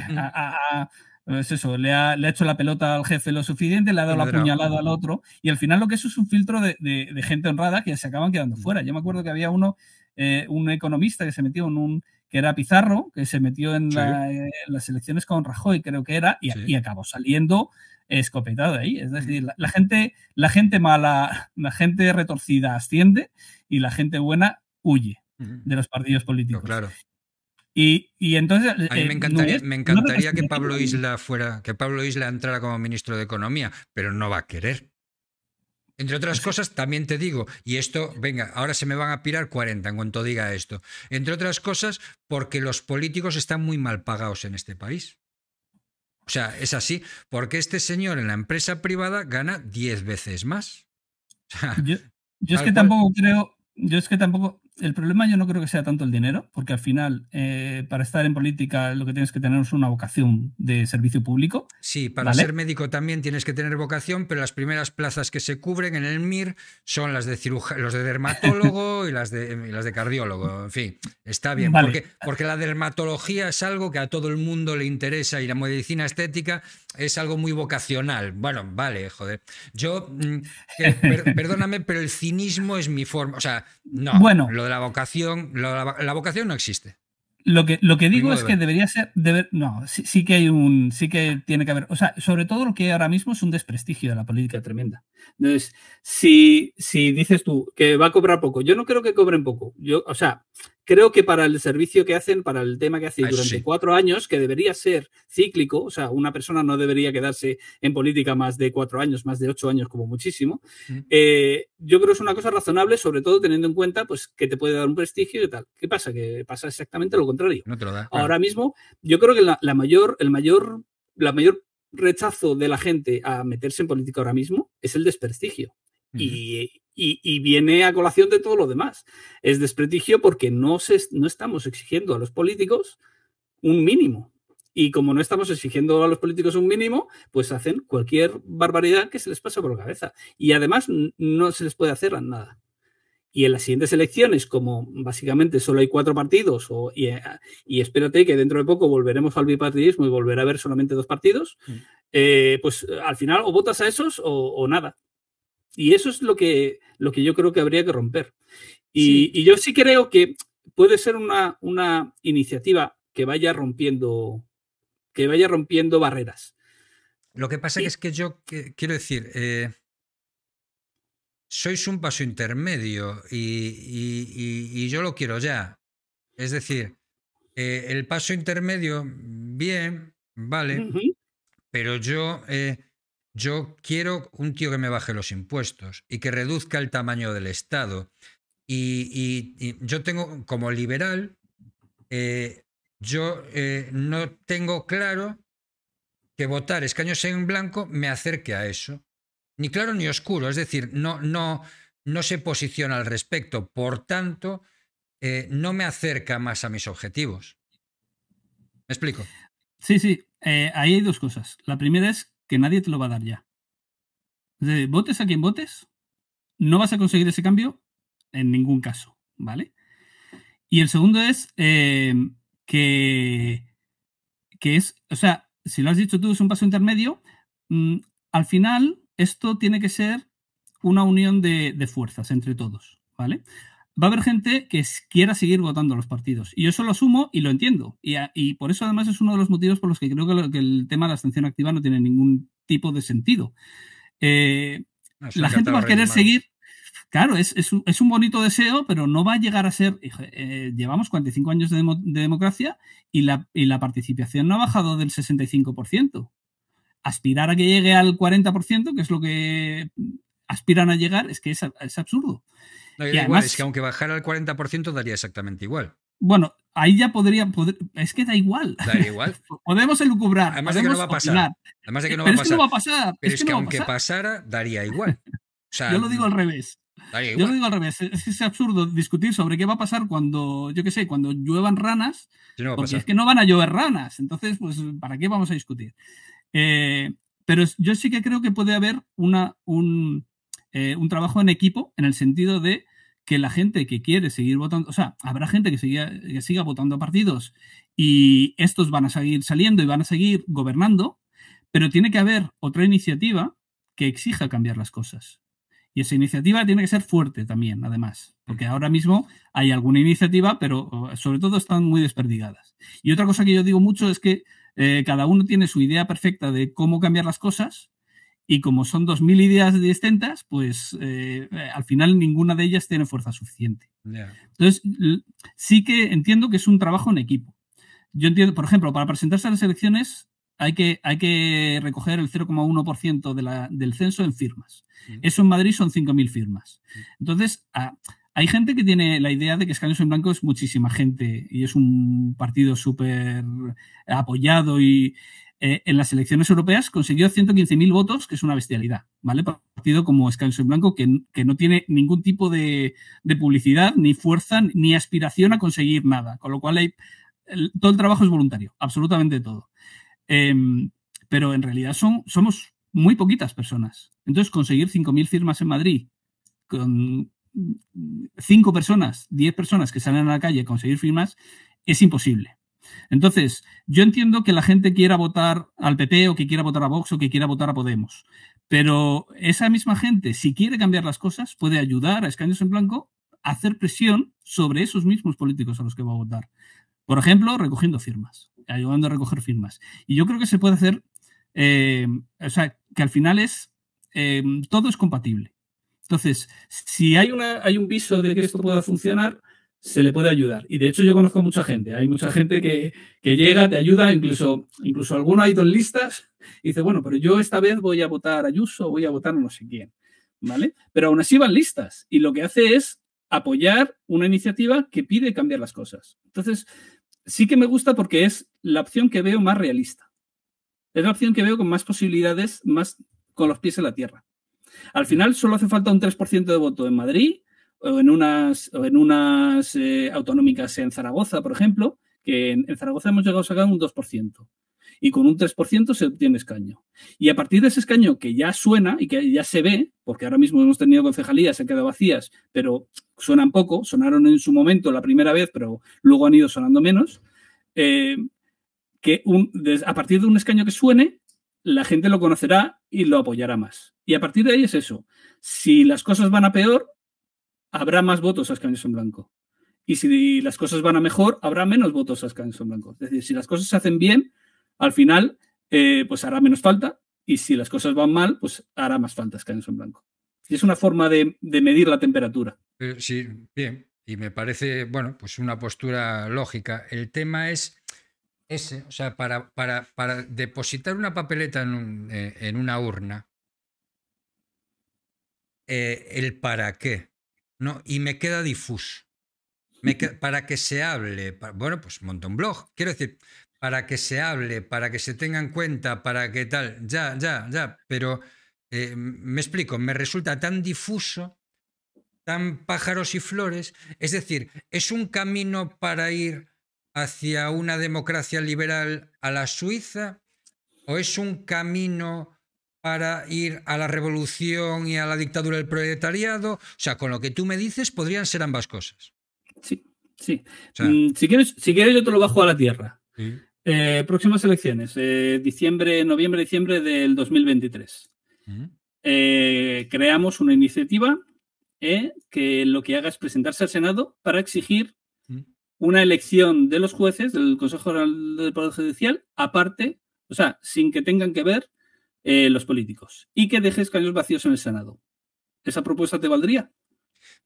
pues eso, le ha, hecho la pelota al jefe lo suficiente, le ha dado la puñalada al otro, y al final lo que eso es un filtro de, gente honrada que se acaban quedando fuera. Yo me acuerdo que había uno, eh, un economista que se metió en un, que era Pizarro, que se metió en, eh, las elecciones con Rajoy, creo que era, y, y acabó saliendo escopetado ahí. Es decir, la, gente, la gente mala, la gente retorcida asciende y la gente buena huye de los partidos políticos. claro. Y, entonces. A mí me eh, encantaría, que Pablo Isla fuera, que Pablo Isla entrara como ministro de Economía, pero no va a querer. Entre otras pues cosas, también te digo, y esto, venga, ahora se me van a pirar 40 en cuanto diga esto. Entre otras cosas, porque los políticos están muy mal pagados en este país. O sea, es así, porque este señor en la empresa privada gana 10 veces más. yo, es que tampoco creo, yo es que tampoco, el problema yo no creo que sea tanto el dinero, porque al final, eh, para estar en política, lo que tienes que tener es una vocación de servicio público. Sí, para ser médico también tienes que tener vocación, pero las primeras plazas que se cubren en el MIR son las de los de dermatólogo y las de, cardiólogo. En fin, está bien, porque la dermatología es algo que a todo el mundo le interesa y la medicina estética es algo muy vocacional. Bueno, vale, joder. Yo, mm, perdóname, pero el cinismo es mi forma. O sea, no. Bueno, lo de la vocación, la, vocación no existe. Lo que, lo que digo es que debería ser. no, sí, que hay un. Sí que tiene que haber. O sea, sobre todo lo que ahora mismo es un desprestigio de la política tremenda. Entonces, si, si dices tú que va a cobrar poco, yo no creo que cobren poco. Yo, o sea, creo que para el servicio que hacen, para el tema que hacen ah, durante cuatro años, que debería ser cíclico, o sea, una persona no debería quedarse en política más de cuatro años, más de ocho años como muchísimo, mm. eh, yo creo que es una cosa razonable, sobre todo teniendo en cuenta pues, que te puede dar un prestigio y tal. ¿Qué pasa? Que pasa exactamente lo contrario. Ahora mismo, yo creo que la, mayor, el mayor, la mayor rechazo de la gente a meterse en política ahora mismo es el desprestigio. Y, y, viene a colación de todo lo demás. Es desprestigio porque no, se, no estamos exigiendo a los políticos un mínimo. Y como no estamos exigiendo a los políticos un mínimo, pues hacen cualquier barbaridad que se les pasa por la cabeza. Y además no se les puede hacer nada. Y en las siguientes elecciones, como básicamente solo hay cuatro partidos, eh, y, espérate que dentro de poco volveremos al bipartidismo y volverá a haber solamente dos partidos, mm. eh, pues al final o votas a esos o nada. Y eso es lo que, lo que yo creo que habría que romper. Y, yo sí creo que puede ser una, iniciativa que vaya rompiendo, que vaya rompiendo barreras. Lo que pasa es que yo quiero decir, eh, sois un paso intermedio y, yo lo quiero ya. Es decir, eh, el paso intermedio, bien, vale, pero yo eh, yo quiero un tío que me baje los impuestos y que reduzca el tamaño del Estado. Y, yo tengo, como liberal, eh, yo eh, no tengo claro que votar escaños en blanco me acerque a eso. Ni claro ni oscuro, es decir, no, no, no se posiciona al respecto. Por tanto, eh, no me acerca más a mis objetivos. ¿Me explico? Sí, sí. ahí hay dos cosas. La primera es que nadie te lo va a dar ya. Entonces, votes a quien votes, no vas a conseguir ese cambio en ningún caso, ¿vale? Y el segundo es eh, que, que es, o sea, si lo has dicho tú, es un paso intermedio. Mm, al final, esto tiene que ser una unión de, de fuerzas entre todos, ¿vale? va a haber gente que quiera seguir votando los partidos. Y yo eso lo asumo y lo entiendo. Y, por eso además es uno de los motivos por los que creo que, el tema de la abstención activa no tiene ningún tipo de sentido. Eh, la gente va a querer seguir. Claro, es, un bonito deseo, pero no va a llegar a ser. Eh, llevamos 45 años de, de democracia y la, participación no ha bajado del 65%. Aspirar a que llegue al 40%, que es lo que aspiran a llegar, es que es, es absurdo es que aunque bajara al 40% daría exactamente igual. Bueno, ahí ya podría, es que da igual. Da igual. podemos elucubrar. Además de que no va a pasar. Además de que eh, no va, Pero es que va a pasar. Pero es que, aunque pasara, daría igual. Yo lo digo al revés. Yo lo digo al revés. Es, es, absurdo discutir sobre qué va a pasar cuando, yo qué sé, cuando lluevan ranas. porque es que no van a llover ranas. Entonces, pues, ¿para qué vamos a discutir? Eh, pero yo sí que creo que puede haber una, un eh, trabajo en equipo en el sentido de que la gente que quiere seguir votando, o sea, habrá gente que siga, que siga votando a partidos y estos van a seguir saliendo y van a seguir gobernando, pero tiene que haber otra iniciativa que exija cambiar las cosas. Y esa iniciativa tiene que ser fuerte también, además, porque ahora mismo hay alguna iniciativa, pero sobre todo están muy desperdigadas. Y otra cosa que yo digo mucho es que eh, cada uno tiene su idea perfecta de cómo cambiar las cosas, y como son 2.000 ideas distintas, pues eh, al final ninguna de ellas tiene fuerza suficiente. Entonces, sí que entiendo que es un trabajo en equipo. Yo entiendo, por ejemplo, para presentarse a las elecciones hay que, hay que recoger el 0,1% de del censo en firmas. Mm. Eso en Madrid son 5.000 firmas. Mm. Entonces, hay gente que tiene la idea de que Escaños en Blanco es muchísima gente y es un partido súper apoyado y eh, en las elecciones europeas consiguió 115.000 votos, que es una bestialidad, ¿vale? Para un partido como Escanso en Blanco, que, no tiene ningún tipo de, publicidad, ni fuerza, ni aspiración a conseguir nada. Con lo cual, hay, todo el trabajo es voluntario, absolutamente todo. Em, pero en realidad somos muy poquitas personas. Entonces, conseguir 5.000 firmas en Madrid con cinco personas, 10 personas que salen a la calle a conseguir firmas, es imposible. Entonces, yo entiendo que la gente quiera votar al PP o que quiera votar a Vox o que quiera votar a Podemos, pero esa misma gente, si quiere cambiar las cosas, puede ayudar a Escaños en Blanco a hacer presión sobre esos mismos políticos a los que va a votar. Por ejemplo, recogiendo firmas, ayudando a recoger firmas. Y yo creo que se puede hacer, eh, o sea, que al final es, eh, todo es compatible. Entonces, si hay, hay un viso de que esto pueda funcionar, se le puede ayudar. Y de hecho yo conozco mucha gente. Hay mucha gente que, llega, te ayuda, incluso, incluso alguno ido en listas y dice, bueno, pero yo esta vez voy a votar a Ayuso, voy a votar a no sé quién. ¿Vale? Pero aún así van listas y lo que hace es apoyar una iniciativa que pide cambiar las cosas. Entonces, sí que me gusta porque es la opción que veo más realista. Es la opción que veo con más posibilidades, más con los pies en la tierra. Al final solo hace falta un 3% de voto en Madrid o en unas, en unas eh, autonómicas en Zaragoza, por ejemplo, que en, Zaragoza hemos llegado a sacar un 2%. Y con un 3% se obtiene escaño. Y a partir de ese escaño que ya suena y que ya se ve, porque ahora mismo hemos tenido concejalías, se han quedado vacías, pero suenan poco, sonaron en su momento la primera vez, pero luego han ido sonando menos, eh, que a partir de un escaño que suene, la gente lo conocerá y lo apoyará más. Y a partir de ahí es eso. Si las cosas van a peor, habrá más votos a Son Blanco. Y si las cosas van a mejor, habrá menos votos a Son Blanco. Es decir, si las cosas se hacen bien, al final, eh, pues hará menos falta. Y si las cosas van mal, pues hará más falta en Blanco. Y es una forma de, medir la temperatura. Eh, sí, bien. Y me parece, bueno, pues una postura lógica. El tema es ese, o sea, para, depositar una papeleta en eh, una urna, el para qué. ¿no? Y me queda difuso. para que se hable, bueno, pues monta un blog. Quiero decir, para que se hable, para que se tenga en cuenta, para que tal, ya, ya, ya, pero eh, me explico, me resulta tan difuso, tan pájaros y flores, es decir, es un camino para ir hacia una democracia liberal a la Suiza o es un camino para ir a la revolución y a la dictadura del proletariado. O sea, con lo que tú me dices, podrían ser ambas cosas. Sí, sí. Mm, si, quieres, si quieres, yo te lo bajo a la tierra. Eh, próximas elecciones, eh, diciembre, noviembre, diciembre del 2023. Eh, creamos una iniciativa que lo que haga es presentarse al Senado para exigir una elección de los jueces del Consejo General del Poder Judicial, aparte, o sea, sin que tengan que ver eh, los políticos y que dejes callos vacíos en el Senado. ¿Esa propuesta te valdría?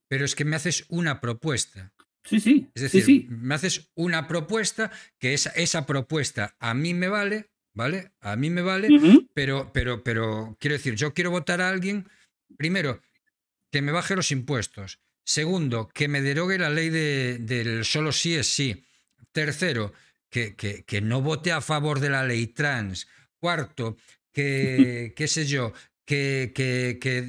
Pero es que me haces una propuesta. Sí, sí. Es decir, me haces una propuesta que esa, esa propuesta a mí me vale, ¿vale? A mí me vale, pero, pero, pero quiero decir, yo quiero votar a alguien, primero, que me baje los impuestos. Segundo, que me derogue la ley de, del solo sí es sí. Tercero, que, que, que no vote a favor de la ley trans. Cuarto, que, qué sé yo, que, que,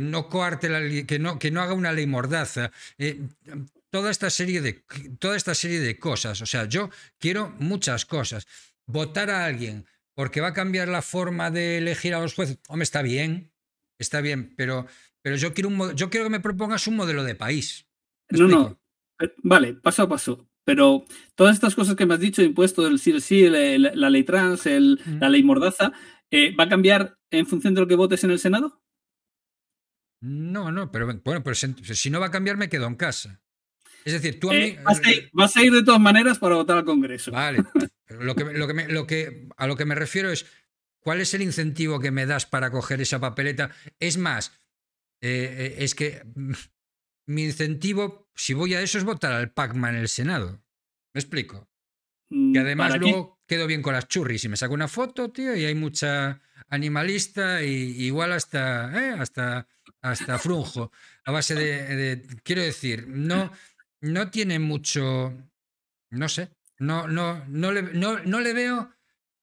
mm, no coarte la, que no, que no haga una ley mordaza. Eh, mm, toda esta serie de toda esta serie de cosas. O sea, yo quiero muchas cosas. Votar a alguien porque va a cambiar la forma de elegir a los jueces. Hombre, está bien, está bien, pero, pero yo, quiero un, yo quiero que me propongas un modelo de país. No, no. Eh, vale, paso a paso. Pero todas estas cosas que me has dicho, impuesto, el sí, el sí, la, ley trans, el, la ley mordaza, eh, ¿va a cambiar en función de lo que votes en el Senado? No, no, pero bueno, si no va a cambiar, me quedo en casa. Es decir, tú a eh, mí... vas, a ir, de todas maneras para votar al Congreso. Vale. Lo que, a lo que me refiero es, ¿cuál es el incentivo que me das para coger esa papeleta? Es más, eh, es que mm, mi incentivo, si voy a eso, es votar al PACMA en el Senado. ¿Me explico? Mm, que además luego quedo bien con las churris y me saco una foto, tío, y hay mucha animalista y igual hasta, eh, hasta, hasta frunjo, a base de, de, quiero decir, no, no tiene mucho, no sé, no, no, no, le, no, no le veo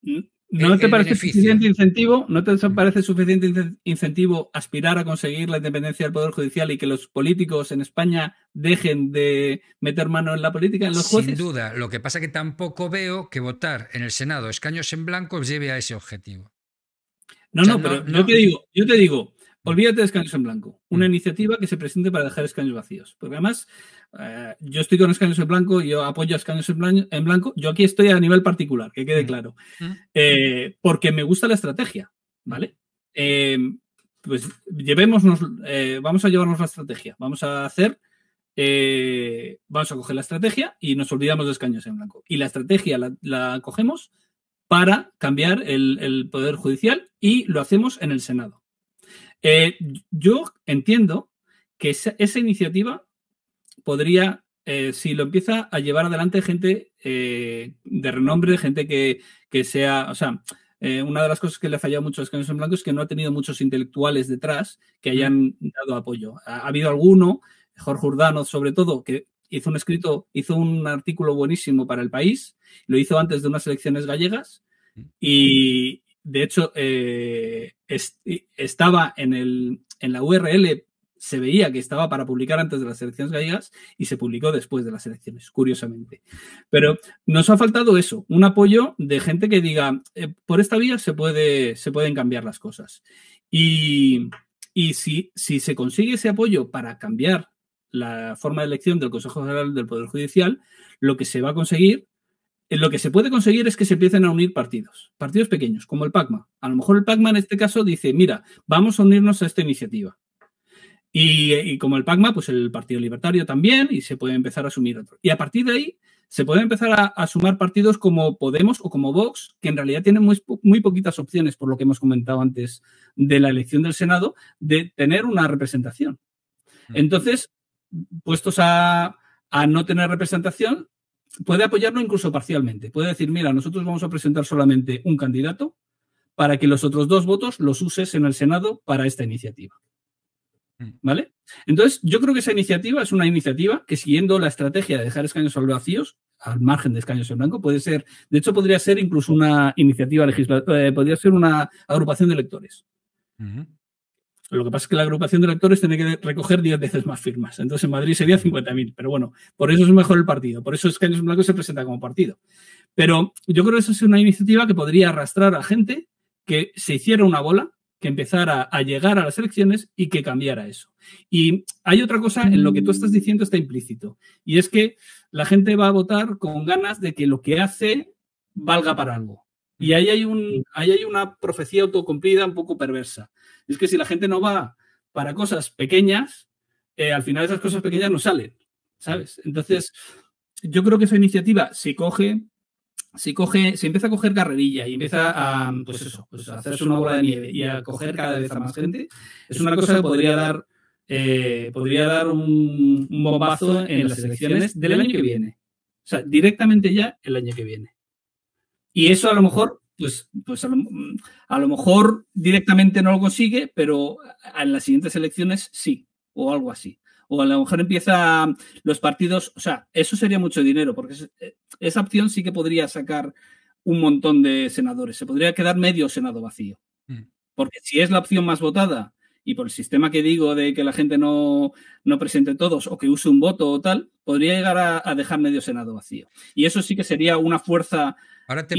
mm. ¿No te parece suficiente incentivo? ¿No te parece suficiente incentivo aspirar a conseguir la independencia del Poder Judicial y que los políticos en España dejen de meter mano en la política, en los jueces? Sin duda. Lo que pasa es que tampoco veo que votar en el Senado escaños en blanco lleve a ese objetivo. No, no, pero Te digo, yo te digo, Olvídate de escaños en blanco. Una mm. iniciativa que se presente para dejar escaños vacíos. Porque además, eh, yo estoy con escaños en blanco, yo apoyo a escaños en blanco, Yo aquí estoy a nivel particular, que quede mm. claro. Mm. Eh, porque me gusta la estrategia, ¿vale? Eh, pues llevémonos, vamos a llevarnos la estrategia. Vamos a hacer, vamos a coger la estrategia y nos olvidamos de escaños en blanco. Y la estrategia la, cogemos para cambiar el Poder Judicial y lo hacemos en el Senado. Eh, yo entiendo que esa, iniciativa podría, eh, si lo empieza a llevar adelante gente eh, de renombre, gente que, sea, o sea, eh, una de las cosas que le ha fallado mucho a los en Blanco es que no ha tenido muchos intelectuales detrás que mm. hayan dado apoyo. Ha, habido alguno, Jorge Urdano sobre todo, que hizo un escrito, hizo un artículo buenísimo para el país, lo hizo antes de unas elecciones gallegas mm. y, de hecho, eh, estaba en, el, en la URL, se veía que estaba para publicar antes de las elecciones gallegas y se publicó después de las elecciones, curiosamente. Pero nos ha faltado eso, un apoyo de gente que diga, eh, por esta vía se, puede, se pueden cambiar las cosas. Y, si, si se consigue ese apoyo para cambiar la forma de elección del Consejo General del Poder Judicial, lo que se va a conseguir eh, lo que se puede conseguir es que se empiecen a unir partidos, partidos pequeños, como el PACMA. A lo mejor el PACMA en este caso dice, mira, vamos a unirnos a esta iniciativa. Y, eh, como el PACMA, pues el Partido Libertario también, y se puede empezar a asumir otro. Y a partir de ahí se puede empezar a, sumar partidos como Podemos o como Vox, que en realidad tienen muy, poquitas opciones, por lo que hemos comentado antes de la elección del Senado, de tener una representación. Entonces, puestos a no tener representación, puede apoyarlo incluso parcialmente. Puede decir, mira, nosotros vamos a presentar solamente un candidato para que los otros dos votos los uses en el Senado para esta iniciativa. Mm. ¿Vale? Entonces, yo creo que esa iniciativa es una iniciativa que siguiendo la estrategia de dejar escaños al vacíos, al margen de escaños en blanco, puede ser, de hecho, podría ser incluso una iniciativa legislativa, eh, podría ser una agrupación de electores. Lo que pasa es que la agrupación de electores tiene que recoger 10 veces más firmas. Entonces en Madrid sería 50.000. Pero bueno, por eso es mejor el partido. Por eso es que Blancos se presenta como partido. Pero yo creo que eso es una iniciativa que podría arrastrar a gente que se hiciera una bola, que empezara a llegar a las elecciones y que cambiara eso. Y hay otra cosa en lo que tú estás diciendo está implícito. Y es que la gente va a votar con ganas de que lo que hace valga para algo. Y ahí hay, un, ahí hay una profecía autocumplida un poco perversa es que si la gente no va para cosas pequeñas, eh, al final esas cosas pequeñas no salen, ¿sabes? Entonces, yo creo que esa iniciativa, si coge, si coge, si empieza a coger carrerilla y empieza a, pues eso, pues a hacerse una bola de nieve y a coger cada vez a más gente, es una cosa que podría dar, eh, podría dar un, un bombazo en las elecciones del año que viene. O sea, directamente ya el año que viene. Y eso a lo mejor pues, pues a, lo, mejor directamente no lo consigue, pero en las siguientes elecciones sí, o algo así o a lo mejor empieza los partidos, o sea, eso sería mucho dinero, porque esa opción sí que podría sacar un montón de senadores, se podría quedar medio senado vacío, mm. porque si es la opción más votada y por el sistema que digo de que la gente no, presente todos o que use un voto o tal, podría llegar a dejar medio senado vacío. Y eso sí que sería una fuerza Ahora te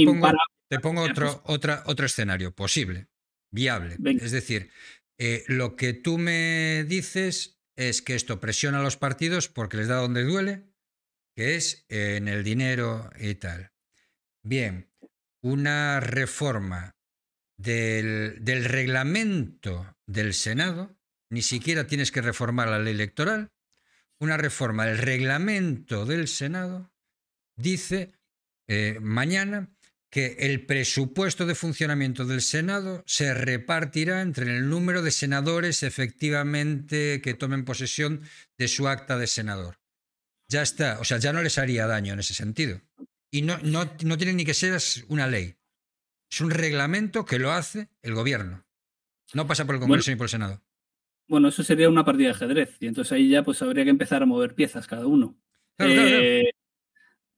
pongo, otro, escenario posible, viable. Es decir, eh, lo que tú me dices es que esto presiona a los partidos porque les da donde duele, que es eh, en el dinero y tal. Bien, una reforma del, del, reglamento del Senado, ni siquiera tienes que reformar la ley electoral, una reforma del reglamento del Senado dice eh, mañana que el presupuesto de funcionamiento del Senado se repartirá entre el número de senadores efectivamente que tomen posesión de su acta de senador. Ya está, o sea, ya no les haría daño en ese sentido. Y no, no, tiene ni que ser una ley. Es un reglamento que lo hace el gobierno. No pasa por el Congreso ni por el Senado. Bueno, eso sería una partida de ajedrez. Y entonces ahí ya pues habría que empezar a mover piezas cada uno. claro, claro. Eh,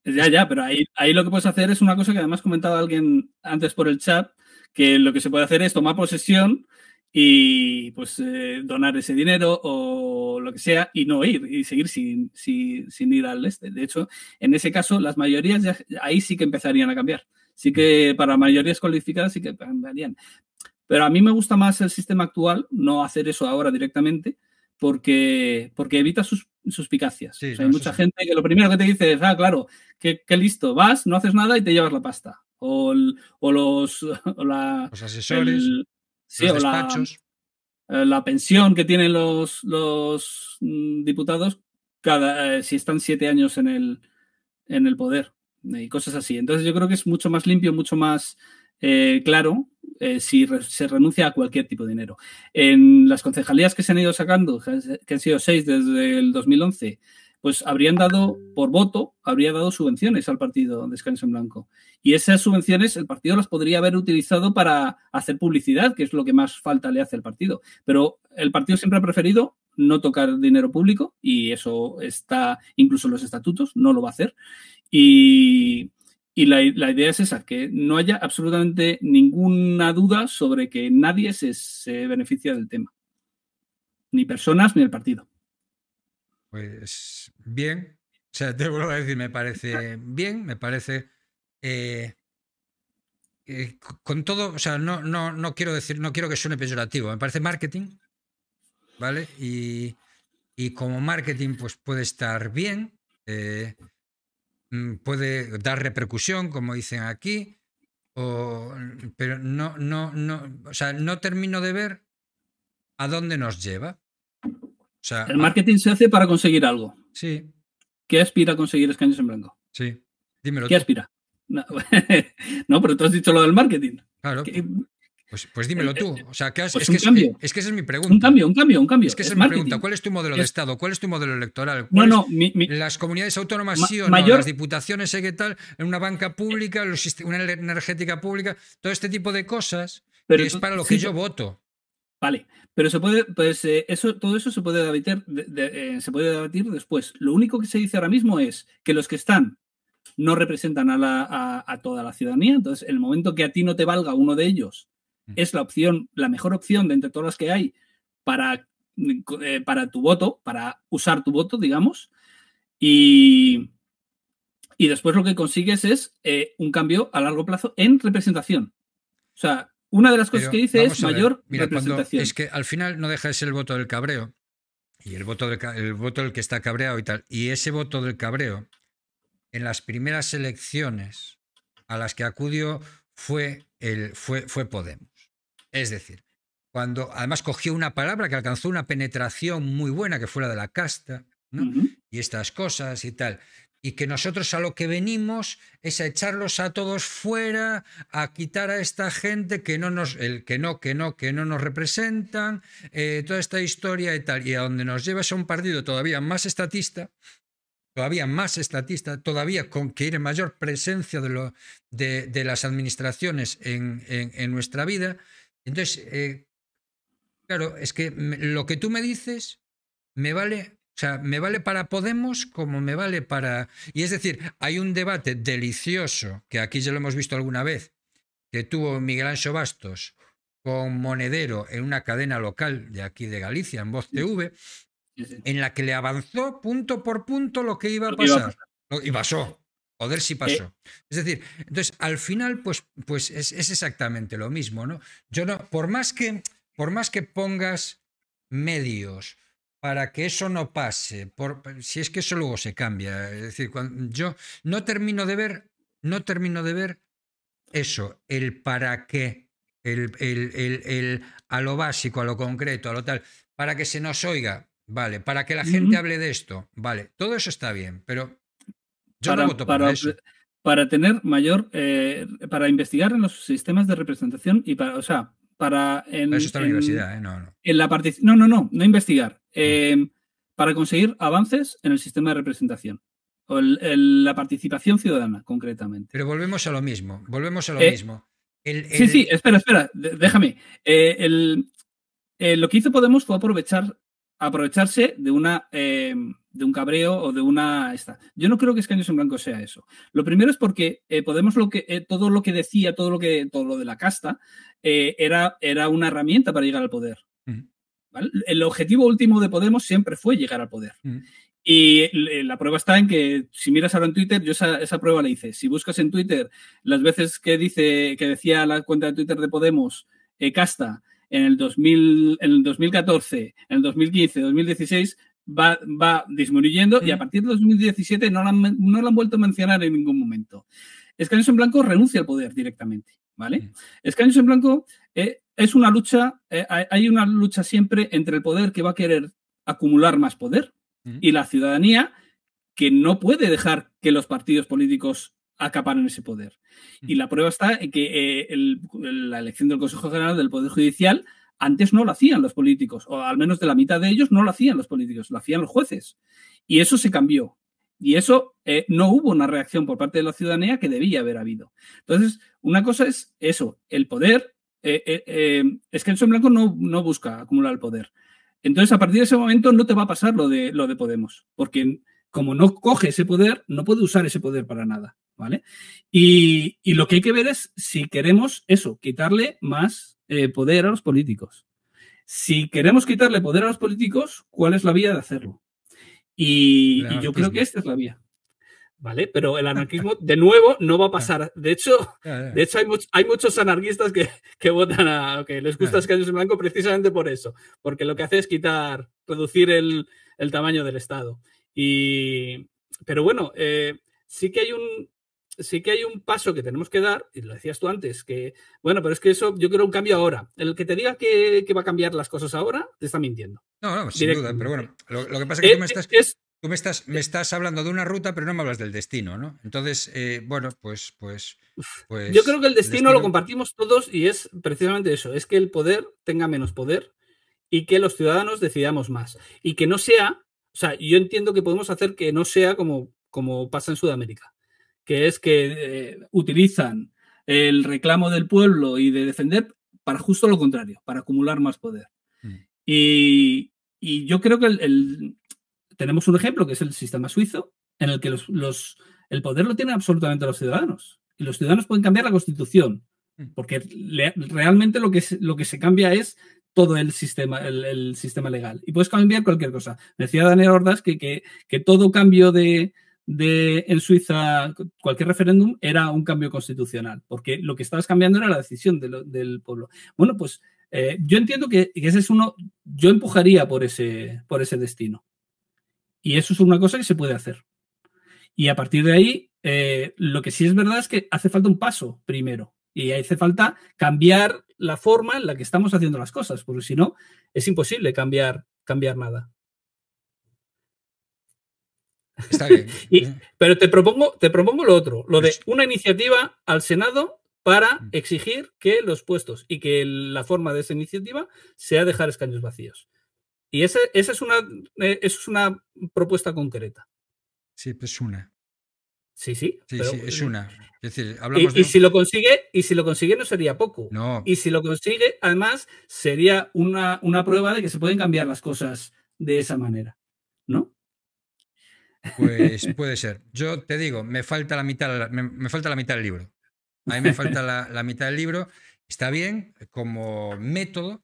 ya, ya, pero ahí, ahí lo que puedes hacer es una cosa que además comentaba alguien antes por el chat, que lo que se puede hacer es tomar posesión y pues eh, donar ese dinero o lo que sea y no ir y seguir sin, sin, ir al este. De hecho, en ese caso, las mayorías ahí sí que empezarían a cambiar. Sí que para mayorías cualificadas sí que cambiarían. Pero a mí me gusta más el sistema actual, no hacer eso ahora directamente, porque, porque evita sus, suspicacias. hay mucha gente que lo primero que te dice es, ah, claro, qué, qué listo, vas, no haces nada y te llevas la pasta. O, o los, los asesores, los despachos. Eh, la, pensión que tienen los, los mm, diputados cada, eh, si están siete años en el, en el poder y cosas así. Entonces yo creo que es mucho más limpio, mucho más eh, claro eh, si se renuncia a cualquier tipo de dinero. En las concejalías que se han ido sacando, que han sido seis desde el 2011, pues habrían dado, por voto, habría dado subvenciones al partido de Descanso en Blanco. Y esas subvenciones el partido las podría haber utilizado para hacer publicidad, que es lo que más falta le hace al partido. Pero el partido siempre ha preferido no tocar dinero público y eso está incluso en los estatutos, no lo va a hacer. Y y la, idea es esa, que no haya absolutamente ninguna duda sobre que nadie se, beneficia del tema. Ni personas ni el partido. Pues bien. O sea, te vuelvo a decir, me parece bien, me parece. Eh, eh, con todo, o sea, no, no, quiero decir, no quiero que suene peyorativo. Me parece marketing. ¿Vale? Y, como marketing, pues puede estar bien. Eh, Mm, puede dar repercusión, como dicen aquí, mm, pero no, no, no, o sea, no termino de ver a dónde nos lleva. el marketing se hace para conseguir algo. Sí. ¿Qué aspira a conseguir escaños en blanco? Sí. Dímelo. ¿Qué aspira? No. pero tú has dicho lo del marketing. Claro. Pues, pues eh, dímelo eh, tú. Eh, o sea, pues es, que es, esa es mi pregunta. Un cambio, un cambio, un cambio. Es que es, mi pregunta. ¿Cuál es tu modelo de Estado? ¿Cuál es tu modelo electoral? No, las comunidades autónomas sí o no, las diputaciones, sé qué tal, una banca pública, una energética pública, todo este tipo de cosas pero es para lo que yo voto. Vale, pero se puede, pues eso, todo eso se puede debatir, se puede debatir después. Lo único que se dice ahora mismo es que los que están no representan a, a toda la ciudadanía. Entonces, el momento que a ti no te valga uno de ellos es la opción, la mejor opción de entre todas las que hay para, eh, para tu voto, para usar tu voto, digamos. Y, y después lo que consigues es eh, un cambio a largo plazo en representación. O sea, una de las cosas que dice es mayor representación. Es que al final no deja el voto del cabreo. Y el voto, del, el voto del que está cabreado y tal. Y ese voto del cabreo, en las primeras elecciones a las que acudió, fue, el, fue, fue Podemos. Es decir, cuando además cogió una palabra que alcanzó una penetración muy buena, que fue la de la casta, y estas cosas y tal. Y que nosotros a lo que venimos es a echarlos a todos fuera, a quitar a esta gente que no nos, el que no, que no, que no nos representan, eh, toda esta historia y tal. Y a donde nos lleva es a un partido todavía más estatista, todavía más estatista, todavía con que mayor presencia de, las administraciones en nuestra vida, entonces, eh, claro, es que lo que tú me dices me vale, o sea, me vale para Podemos como me vale para... Y es decir, hay un debate delicioso, que aquí ya lo hemos visto alguna vez, que tuvo Miguel Ancho Bastos con Monedero en una cadena local de aquí de Galicia, en Voz TV, en la que le avanzó punto por punto lo que iba a pasar. Y pasó. Joder si eh, pasó. Es decir, entonces al final pues, pues es, exactamente lo mismo, ¿no? Yo no, por más que, por más que pongas medios para que eso no pase, por, si es que eso luego se cambia, es decir, cuando, yo no termino de ver, no termino de ver eso, el para qué, el, el, el, a lo básico, a lo concreto, a lo tal, para que se nos oiga, vale, para que la gente hable de esto, vale, todo eso está bien, pero yo para, para, tener mayor, eh, para investigar en los sistemas de representación y para, o sea, para... En, eso está en la universidad, ¿eh? No, no. no, no, investigar. Mm. Em, para conseguir avances en el sistema de representación. O la participación ciudadana, concretamente. Pero volvemos a lo mismo, volvemos a lo eh, mismo. sí, sí, espera, espera, déjame. Eh, lo que hizo Podemos fue aprovechar, aprovecharse de una, em, de un cabreo o de una esta. Yo no creo que Escaños en Blanco sea eso. Lo primero es porque eh, Podemos lo que eh, todo lo que decía, todo lo que todo lo de la casta eh, era, era una herramienta para llegar al poder. El objetivo último de Podemos siempre fue llegar al poder. Y la prueba está en que si miras ahora en Twitter, yo esa, prueba la hice. Si buscas en Twitter las veces que dice que decía la cuenta de Twitter de Podemos casta en el, 2000, en el 2014, en el 2015, 2016, va, disminuyendo y a partir de 2017 no lo, han, no han vuelto a mencionar en ningún momento. Escaños en Blanco renuncia al poder directamente, ¿vale? Escaños en Blanco eh, es una lucha, eh, hay una lucha siempre entre el poder que va a querer acumular más poder y la ciudadanía que no puede dejar que los partidos políticos acaparen ese poder. Y la prueba está en que eh, la elección del Consejo General del Poder Judicial antes no lo hacían los políticos, o al menos de la mitad de ellos no lo hacían los políticos, lo hacían los jueces. Y eso se cambió. Y eso eh, no hubo una reacción por parte de la ciudadanía que debía haber habido. Entonces, una cosa es eso, el poder. Eh, eh, es que el son blanco no, busca acumular el poder. Entonces, a partir de ese momento no te va a pasar lo de, lo de Podemos, porque como no coge ese poder, no puede usar ese poder para nada. ¿vale? Y, y, lo que hay que ver es si queremos eso, quitarle más eh, poder a los políticos. Si queremos quitarle poder a los políticos, ¿cuál es la vía de hacerlo? Y, yo creo que esta es la vía. ¿Vale? Pero el anarquismo, de nuevo, no va a ah. pasar. De hecho, de hecho hay, muchos anarquistas que, votan a. que les gusta Escaños ah. en Blanco precisamente por eso. Porque lo que hace es quitar, reducir el, tamaño del Estado. Y, pero bueno, eh, sí que hay un, sí que hay un paso que tenemos que dar, y lo decías tú antes, que, bueno, pero es que eso yo quiero un cambio ahora. El que te diga que, va a cambiar las cosas ahora, te está mintiendo. No, no, sin duda, pero bueno, lo, que pasa es que eh, tú me estás... tú me estás, me estás hablando de una ruta, pero no me hablas del destino, ¿no? Entonces, eh, bueno, pues, pues, pues, Yo creo que el destino, el destino, lo compartimos todos y es precisamente eso, es que el poder tenga menos poder y que los ciudadanos decidamos más. Y que no sea, o sea, yo entiendo que podemos hacer que no sea como, como pasa en Sudamérica que es que eh, utilizan el reclamo del pueblo y de defender para justo lo contrario, para acumular más poder. Mm. Y, yo creo que tenemos un ejemplo, que es el sistema suizo, en el que los, el poder lo tienen absolutamente los ciudadanos. Y los ciudadanos pueden cambiar la constitución, mm. porque realmente lo que, se cambia es todo el sistema, el, sistema legal. Y puedes cambiar cualquier cosa. decía Daniel Ordaz que todo cambio de, en Suiza, cualquier referéndum era un cambio constitucional, porque lo que estabas cambiando era la decisión del pueblo. Bueno, pues eh, yo entiendo que, ese es uno, yo empujaría por ese, por ese destino. Y eso es una cosa que se puede hacer. Y a partir de ahí, eh, lo que sí es verdad es que hace falta un paso primero. Y hace falta cambiar la forma en la que estamos haciendo las cosas, porque si no, es imposible cambiar, cambiar nada. Está pero te propongo, te propongo lo otro, lo de pues una iniciativa al Senado para mm. exigir que los puestos y que la forma de esa iniciativa sea dejar escaños vacíos. Y esa, esa es, una, eh, es una propuesta concreta. Sí, es una. Sí, sí. es una. y, y, si lo consigue, y si lo consigue no sería poco. Y si lo consigue, además, sería una, una prueba de que se pueden cambiar las cosas de esa manera. ¿No? Pues puede ser. Yo te digo, me falta la mitad, me, falta la mitad del libro. A mí me falta la, mitad del libro. Está bien eh, como método.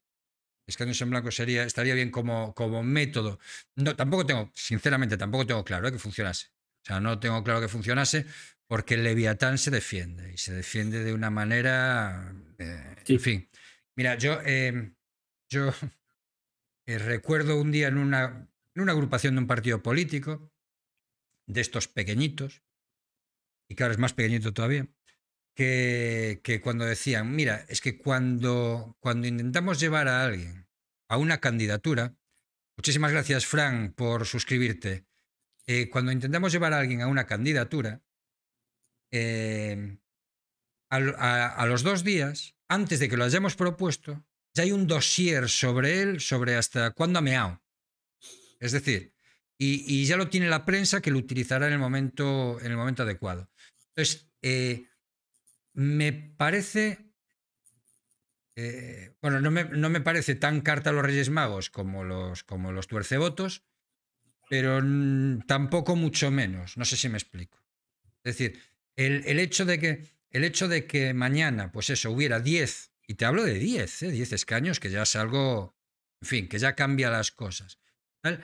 Escaneos en blanco sería, estaría bien como, como método. No, tampoco tengo, sinceramente, tampoco tengo claro eh, que funcionase. O sea, no tengo claro que funcionase porque el Leviatán se defiende y se defiende de una manera. Eh, en fin. Mira, yo, em, yo recuerdo un día en una, en una agrupación de un partido político de estos pequeñitos, y claro, es más pequeñito todavía, que, cuando decían, mira, es que cuando, cuando intentamos llevar a alguien a una candidatura, muchísimas gracias Fran por suscribirte, eh, cuando intentamos llevar a alguien a una candidatura, em, a, a, los dos días, antes de que lo hayamos propuesto, ya hay un dossier sobre él, sobre hasta cuándo ha meado. Es decir, y, ya lo tiene la prensa que lo utilizará en el momento, en el momento adecuado. Entonces, eh, me parece, eh, bueno, no me, parece tan carta a los Reyes Magos como los, como los tuercebotos, pero tampoco mucho menos, no sé si me explico. Es decir, el, hecho, de que, el hecho de que mañana, pues eso, hubiera 10, y te hablo de 10, 10 ¿eh? escaños, que ya es algo, en fin, que ya cambia las cosas. ¿vale?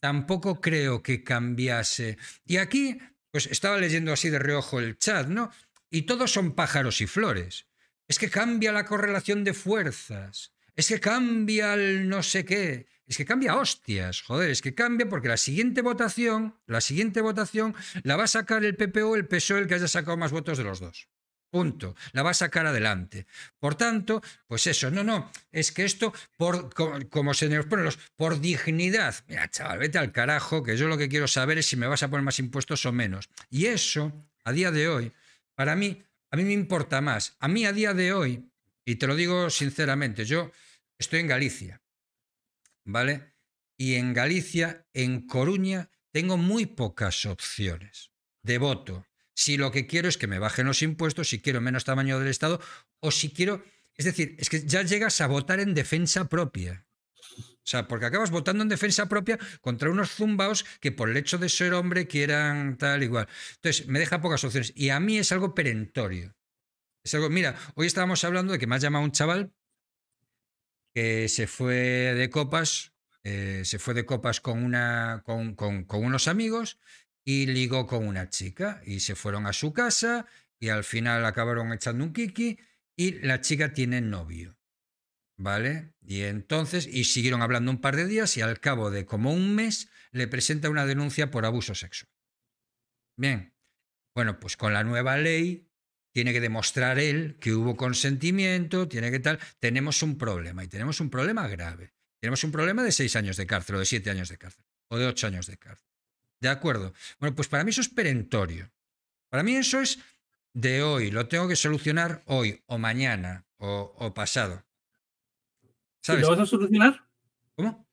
tampoco creo que cambiase. Y aquí, pues estaba leyendo así de reojo el chat, ¿no? Y todos son pájaros y flores. Es que cambia la correlación de fuerzas. Es que cambia el no sé qué. Es que cambia hostias, joder, es que cambia porque la siguiente votación, la siguiente votación la va a sacar el PPO, el PSOE, el que haya sacado más votos de los dos. Punto. La va a sacar adelante. Por tanto, pues eso, no, no, es que esto, por, como, se nos pone los, por dignidad. Mira, chaval, vete al carajo, que yo lo que quiero saber es si me vas a poner más impuestos o menos. Y eso, a día de hoy, para mí, a mí me importa más. A mí, a día de hoy, y te lo digo sinceramente, yo estoy en Galicia, ¿vale? Y en Galicia, en Coruña, tengo muy pocas opciones de voto si lo que quiero es que me bajen los impuestos, si quiero menos tamaño del Estado, o si quiero... Es decir, es que ya llegas a votar en defensa propia. O sea, porque acabas votando en defensa propia contra unos zumbaos que por el hecho de ser hombre quieran tal igual. Entonces, me deja pocas opciones. Y a mí es algo perentorio. Es algo, mira, hoy estábamos hablando de que me ha llamado un chaval que se fue de copas, eh, se fue de copas con unos amigos y ligó con una chica y se fueron a su casa y al final acabaron echando un kiki y la chica tiene novio. ¿Vale? Y entonces, y siguieron hablando un par de días y al cabo de como un mes le presenta una denuncia por abuso sexual. Bien, bueno, pues con la nueva ley tiene que demostrar él que hubo consentimiento, tiene que tal. Tenemos un problema y tenemos un problema grave. Tenemos un problema de seis años de cárcel o de siete años de cárcel o de ocho años de cárcel. ¿De acuerdo? Bueno, pues para mí eso es perentorio. Para mí eso es de hoy, lo tengo que solucionar hoy o mañana o, pasado. ¿Sabes? ¿Y lo vas a solucionar? ¿Cómo?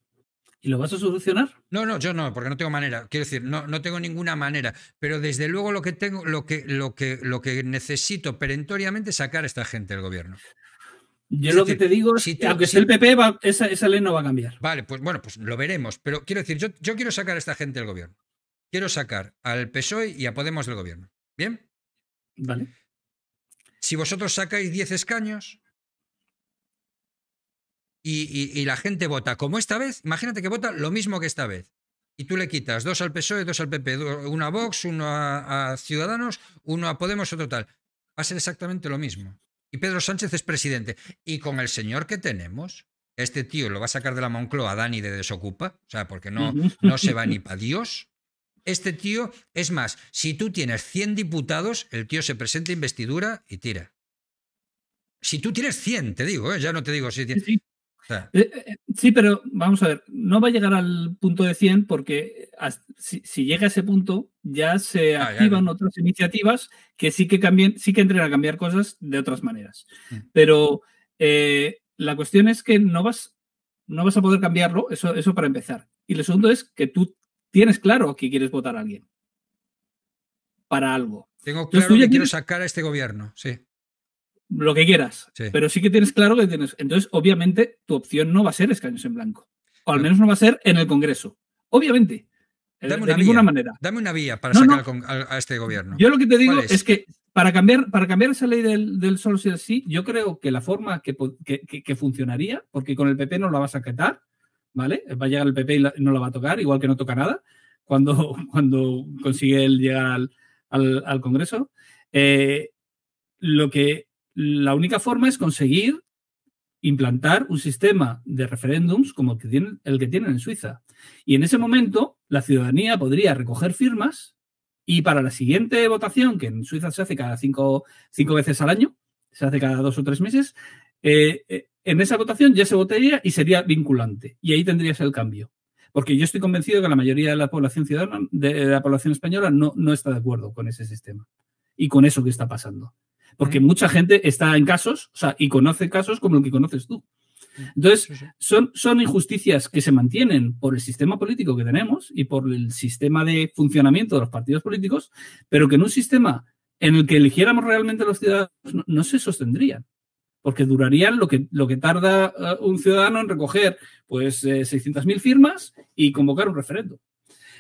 ¿Y lo vas a solucionar? No, no, yo no, porque no tengo manera. Quiero decir, no, no tengo ninguna manera. Pero desde luego lo que tengo, lo que, lo que, lo que necesito perentoriamente es sacar a esta gente del gobierno. Yo lo que te digo si que aunque sea el PP, va, esa, ley no va a cambiar. Vale, pues bueno, pues lo veremos. Pero quiero decir, yo, yo quiero sacar a esta gente del gobierno. Quiero sacar al PSOE y a Podemos del gobierno. ¿Bien? Vale. Si vosotros sacáis 10 escaños y, la gente vota como esta vez, imagínate que vota lo mismo que esta vez. Y tú le quitas dos al PSOE, dos al PP, uno a Vox, uno a, Ciudadanos, uno a Podemos, otro tal. Va a ser exactamente lo mismo. Y Pedro Sánchez es presidente. Y con el señor que tenemos, este tío lo va a sacar de la Moncloa a Dani de Desocupa, o sea, porque no, no se va ni para Dios. Este tío, es más, si tú tienes 100 diputados, el tío se presenta investidura y tira. Si tú tienes 100, te digo, ¿eh? ya no te digo si tienes... Eh, eh, sí. pero vamos a ver, no va a llegar al punto de 100 porque si, llega a ese punto ya se ah, activan otras iniciativas que sí que cambien, sí que entren a cambiar cosas de otras maneras. Mm. Pero la cuestión es que no vas, no vas a poder cambiarlo, eso, eso para empezar. Y lo segundo es que tú tienes claro que quieres votar a alguien para algo. Tengo claro que quiero sacar a este gobierno, sí. Lo que quieras, pero sí que tienes claro que tienes. Entonces, obviamente, tu opción no va a ser escaños en blanco, o al menos no va a ser en el Congreso. Obviamente, eh, de ninguna manera. Dame una vía para sacar A, este gobierno. Yo lo que te digo es? que para cambiar, para cambiar esa ley del, Sol solo sí sí, yo creo que la forma que, que, que funcionaría, porque con el PP no la vas a quitar, ¿vale? Va a llegar el PP y no la va a tocar, igual que no toca nada cuando, cuando consigue él llegar al, Congreso. Eh, lo que la única forma es conseguir implantar un sistema de referéndums como el que, tienen, el que tienen en Suiza. Y en ese momento la ciudadanía podría recoger firmas y para la siguiente votación, que en Suiza se hace cada cinco, cinco veces al año, se hace cada dos o tres meses, eh, eh, en esa votación ya se votaría y sería vinculante. Y ahí tendrías el cambio. Porque yo estoy convencido que la mayoría de la población ciudadana, de la población española, no, no está de acuerdo con ese sistema y con eso que está pasando. Porque mucha gente está en casos, o sea, y conoce casos como el que conoces tú. Entonces, son, son injusticias que se mantienen por el sistema político que tenemos y por el sistema de funcionamiento de los partidos políticos, pero que en un sistema en el que eligiéramos realmente los ciudadanos, no, se sostendrían porque durarían lo que, lo que tarda eh, un ciudadano en recoger pues 600.000 eh, firmas y convocar un referendo.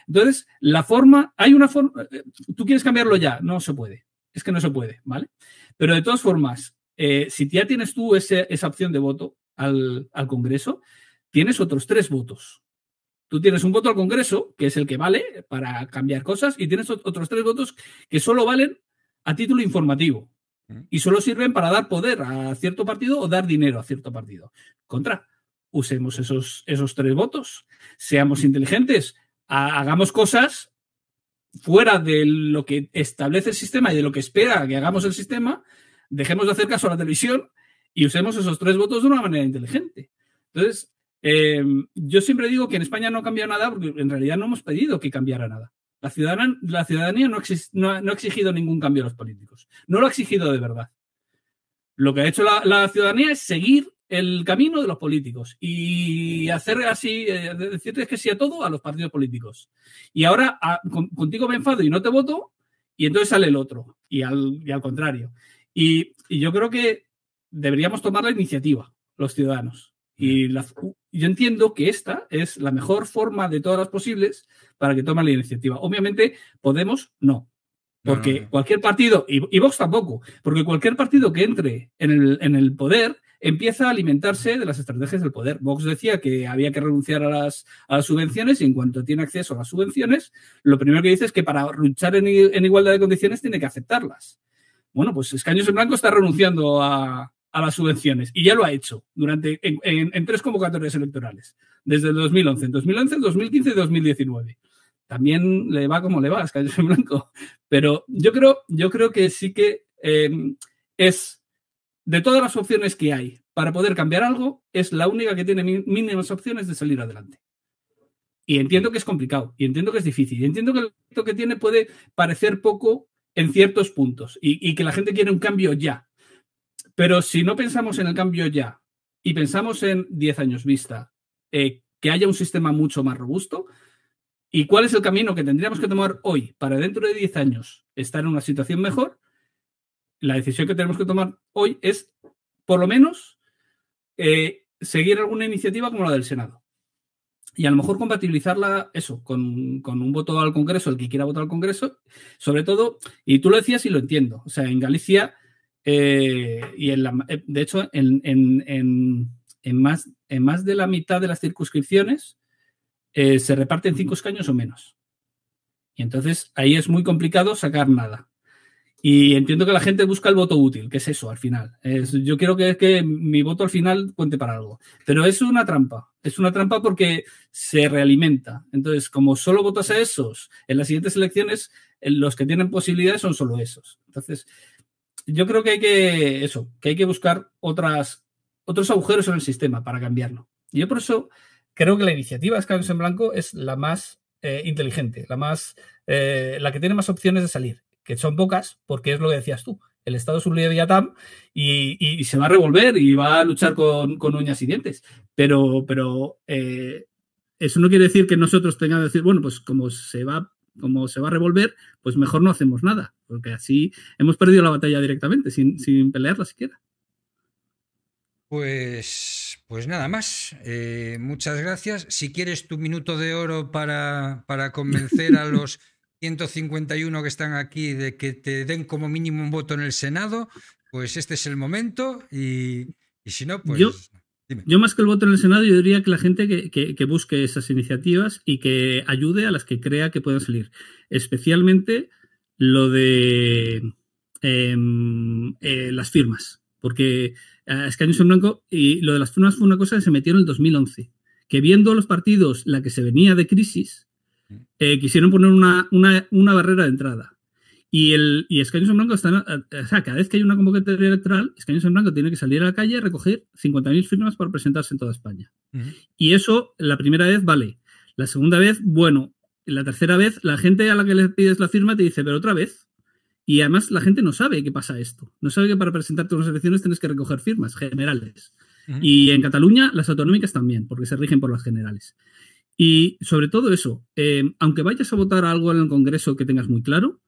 Entonces, la forma, hay una forma, eh, tú quieres cambiarlo ya, no se puede, es que no se puede, ¿vale? Pero de todas formas, si ya tienes tú ese, esa opción de voto al, al, Congreso, tienes otros tres votos. Tú tienes un voto al Congreso, que es el que vale para cambiar cosas, y tienes otros tres votos que solo valen a título informativo. Y solo sirven para dar poder a cierto partido o dar dinero a cierto partido. Contra, usemos esos, esos tres votos, seamos inteligentes, hagamos cosas fuera de lo que establece el sistema y de lo que espera que hagamos el sistema, dejemos de hacer caso a la televisión y usemos esos tres votos de una manera inteligente. Entonces, eh, yo siempre digo que en España no ha cambiado nada porque en realidad no hemos pedido que cambiara nada. La, la ciudadanía no, no, ha exigido ningún cambio a los políticos. No lo ha exigido de verdad. Lo que ha hecho la, ciudadanía es seguir el camino de los políticos y hacer así, eh, decirles que sí a todo a los partidos políticos. Y ahora ah, contigo me enfado y no te voto, y entonces sale el otro, y al, contrario. Y, yo creo que deberíamos tomar la iniciativa, los ciudadanos. Y yo entiendo que esta es la mejor forma de todas las posibles para que tomen la iniciativa. Obviamente, Podemos no. Porque cualquier partido, y, Vox tampoco, porque cualquier partido que entre en el, poder empieza a alimentarse de las estrategias del poder. Vox decía que había que renunciar a las, a las, subvenciones y en cuanto tiene acceso a las subvenciones, lo primero que dice es que para luchar en, igualdad de condiciones tiene que aceptarlas. Bueno, pues Escaños en Blanco está renunciando a, a las subvenciones y ya lo ha hecho durante en, tres convocatorias electorales, desde el 2011, 2011, 2015 y 2019 también le va como le va, es en blanco. Pero yo creo, yo creo que sí que em, es de todas las opciones que hay para poder cambiar algo, es la única que tiene mínimas opciones de salir adelante. Y entiendo que es complicado, y entiendo que es difícil, y entiendo que el efecto que tiene puede parecer poco en ciertos puntos y, que la gente quiere un cambio ya. Pero si no pensamos en el cambio ya y pensamos en 10 años vista, eh, que haya un sistema mucho más robusto, ¿Y cuál es el camino que tendríamos que tomar hoy para dentro de 10 años estar en una situación mejor? La decisión que tenemos que tomar hoy es, por lo menos, eh, seguir alguna iniciativa como la del Senado. Y a lo mejor compatibilizarla, eso, con, un voto al Congreso, el que quiera votar al Congreso, sobre todo, y tú lo decías y lo entiendo, o sea, en Galicia, eh, y en la, eh, de hecho, en, en, en, más, en más de la mitad de las circunscripciones, eh, se reparten cinco escaños o menos. Y entonces ahí es muy complicado sacar nada. Y entiendo que la gente busca el voto útil, que es eso al final. yo quiero que, que mi voto al final cuente para algo. Pero es una trampa. Es una trampa porque se realimenta. Entonces, como solo votas a esos, en las siguientes elecciones eh, los que tienen posibilidades son solo esos. Entonces, yo creo que hay que eso, que hay que buscar otras, otros agujeros en el sistema para cambiarlo. Y yo por eso creo que la iniciativa cambios en Blanco es la más eh, inteligente, la, más, eh, la que tiene más opciones de salir, que son pocas, porque es lo que decías tú. El Estado es un líder de Yatam y, se va a revolver y va a luchar con, uñas y dientes. Pero, pero eh, eso no quiere decir que nosotros tengamos que decir, bueno, pues como se va como se va a revolver, pues mejor no hacemos nada, porque así hemos perdido la batalla directamente, sin pelearla siquiera. Pues, pues nada más. Eh, muchas gracias. Si quieres tu minuto de oro para, convencer a los 151 que están aquí de que te den como mínimo un voto en el Senado, pues este es el momento. Y, si no, pues. Yo, más que el voto en el Senado, yo diría que la gente que, busque esas iniciativas y que ayude a las que crea que puedan salir. Especialmente lo de em, eh, las firmas. Porque Ah, Escaños en Blanco, y lo de las firmas fue una cosa que se metieron en el 2011, que viendo los partidos la que se venía de crisis, mm. eh, quisieron poner una, una, barrera de entrada. Y, el, y Blanco, está, eh, eh, cada vez que hay una convocatoria electoral, Escaños en Blanco tiene que salir a la calle a recoger 50.000 firmas para presentarse en toda España. Mm. Y eso, la primera vez, vale. La segunda vez, bueno. La tercera vez, la gente a la que le pides la firma te dice, pero otra vez. Y además la gente no sabe que pasa esto. No sabe que para presentarte unas elecciones tienes que recoger firmas generales. Y en Cataluña las autonómicas también, porque se rigen por las generales. Y sobre todo eso, eh, aunque vayas a votar algo en el Congreso que tengas muy claro,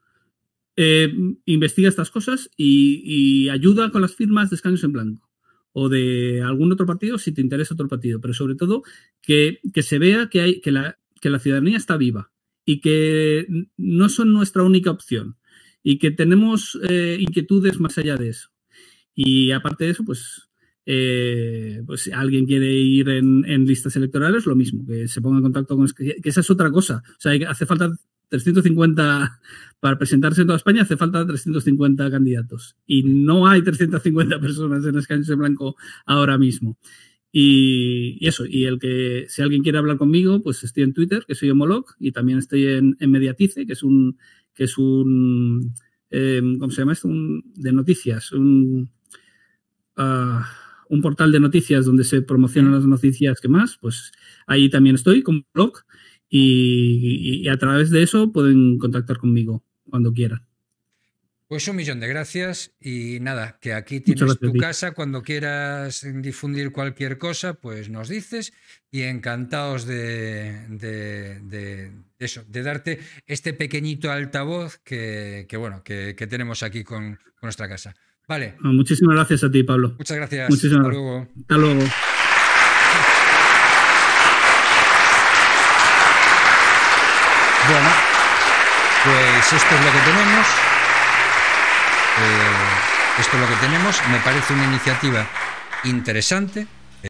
eh, investiga estas cosas y, ayuda con las firmas de escaños en blanco o de algún otro partido si te interesa otro partido, pero sobre todo que, se vea que, hay, que, la, que la ciudadanía está viva y que no son nuestra única opción, y que tenemos eh, inquietudes más allá de eso. Y aparte de eso, pues, eh, pues si alguien quiere ir en, listas electorales, lo mismo, que se ponga en contacto con... Que esa es otra cosa. O sea, hace falta 350 para presentarse en toda España hace falta 350 candidatos y no hay 350 personas en escaños en blanco ahora mismo. Y, eso, y el que si alguien quiere hablar conmigo, pues estoy en Twitter, que soy Homolog, y también estoy en Mediatice, que es un que es un, em, ¿cómo se llama esto? Un, de noticias, un, ah, un portal de noticias donde se promocionan las noticias que más, pues ahí también estoy con blog y a través de eso pueden contactar conmigo cuando quieran. Pues un millón de gracias y nada, que aquí tienes tu casa cuando quieras difundir cualquier cosa, pues nos dices y encantados de, de, eso, de darte este pequeñito altavoz que, bueno, que, tenemos aquí con, nuestra casa. Vale. Ah, muchísimas gracias a ti, Pablo. Muchas gracias. Hasta luego. Hasta luego. Bueno, pues esto es lo que tenemos. Eh, esto es lo que tenemos. Me parece una iniciativa interesante,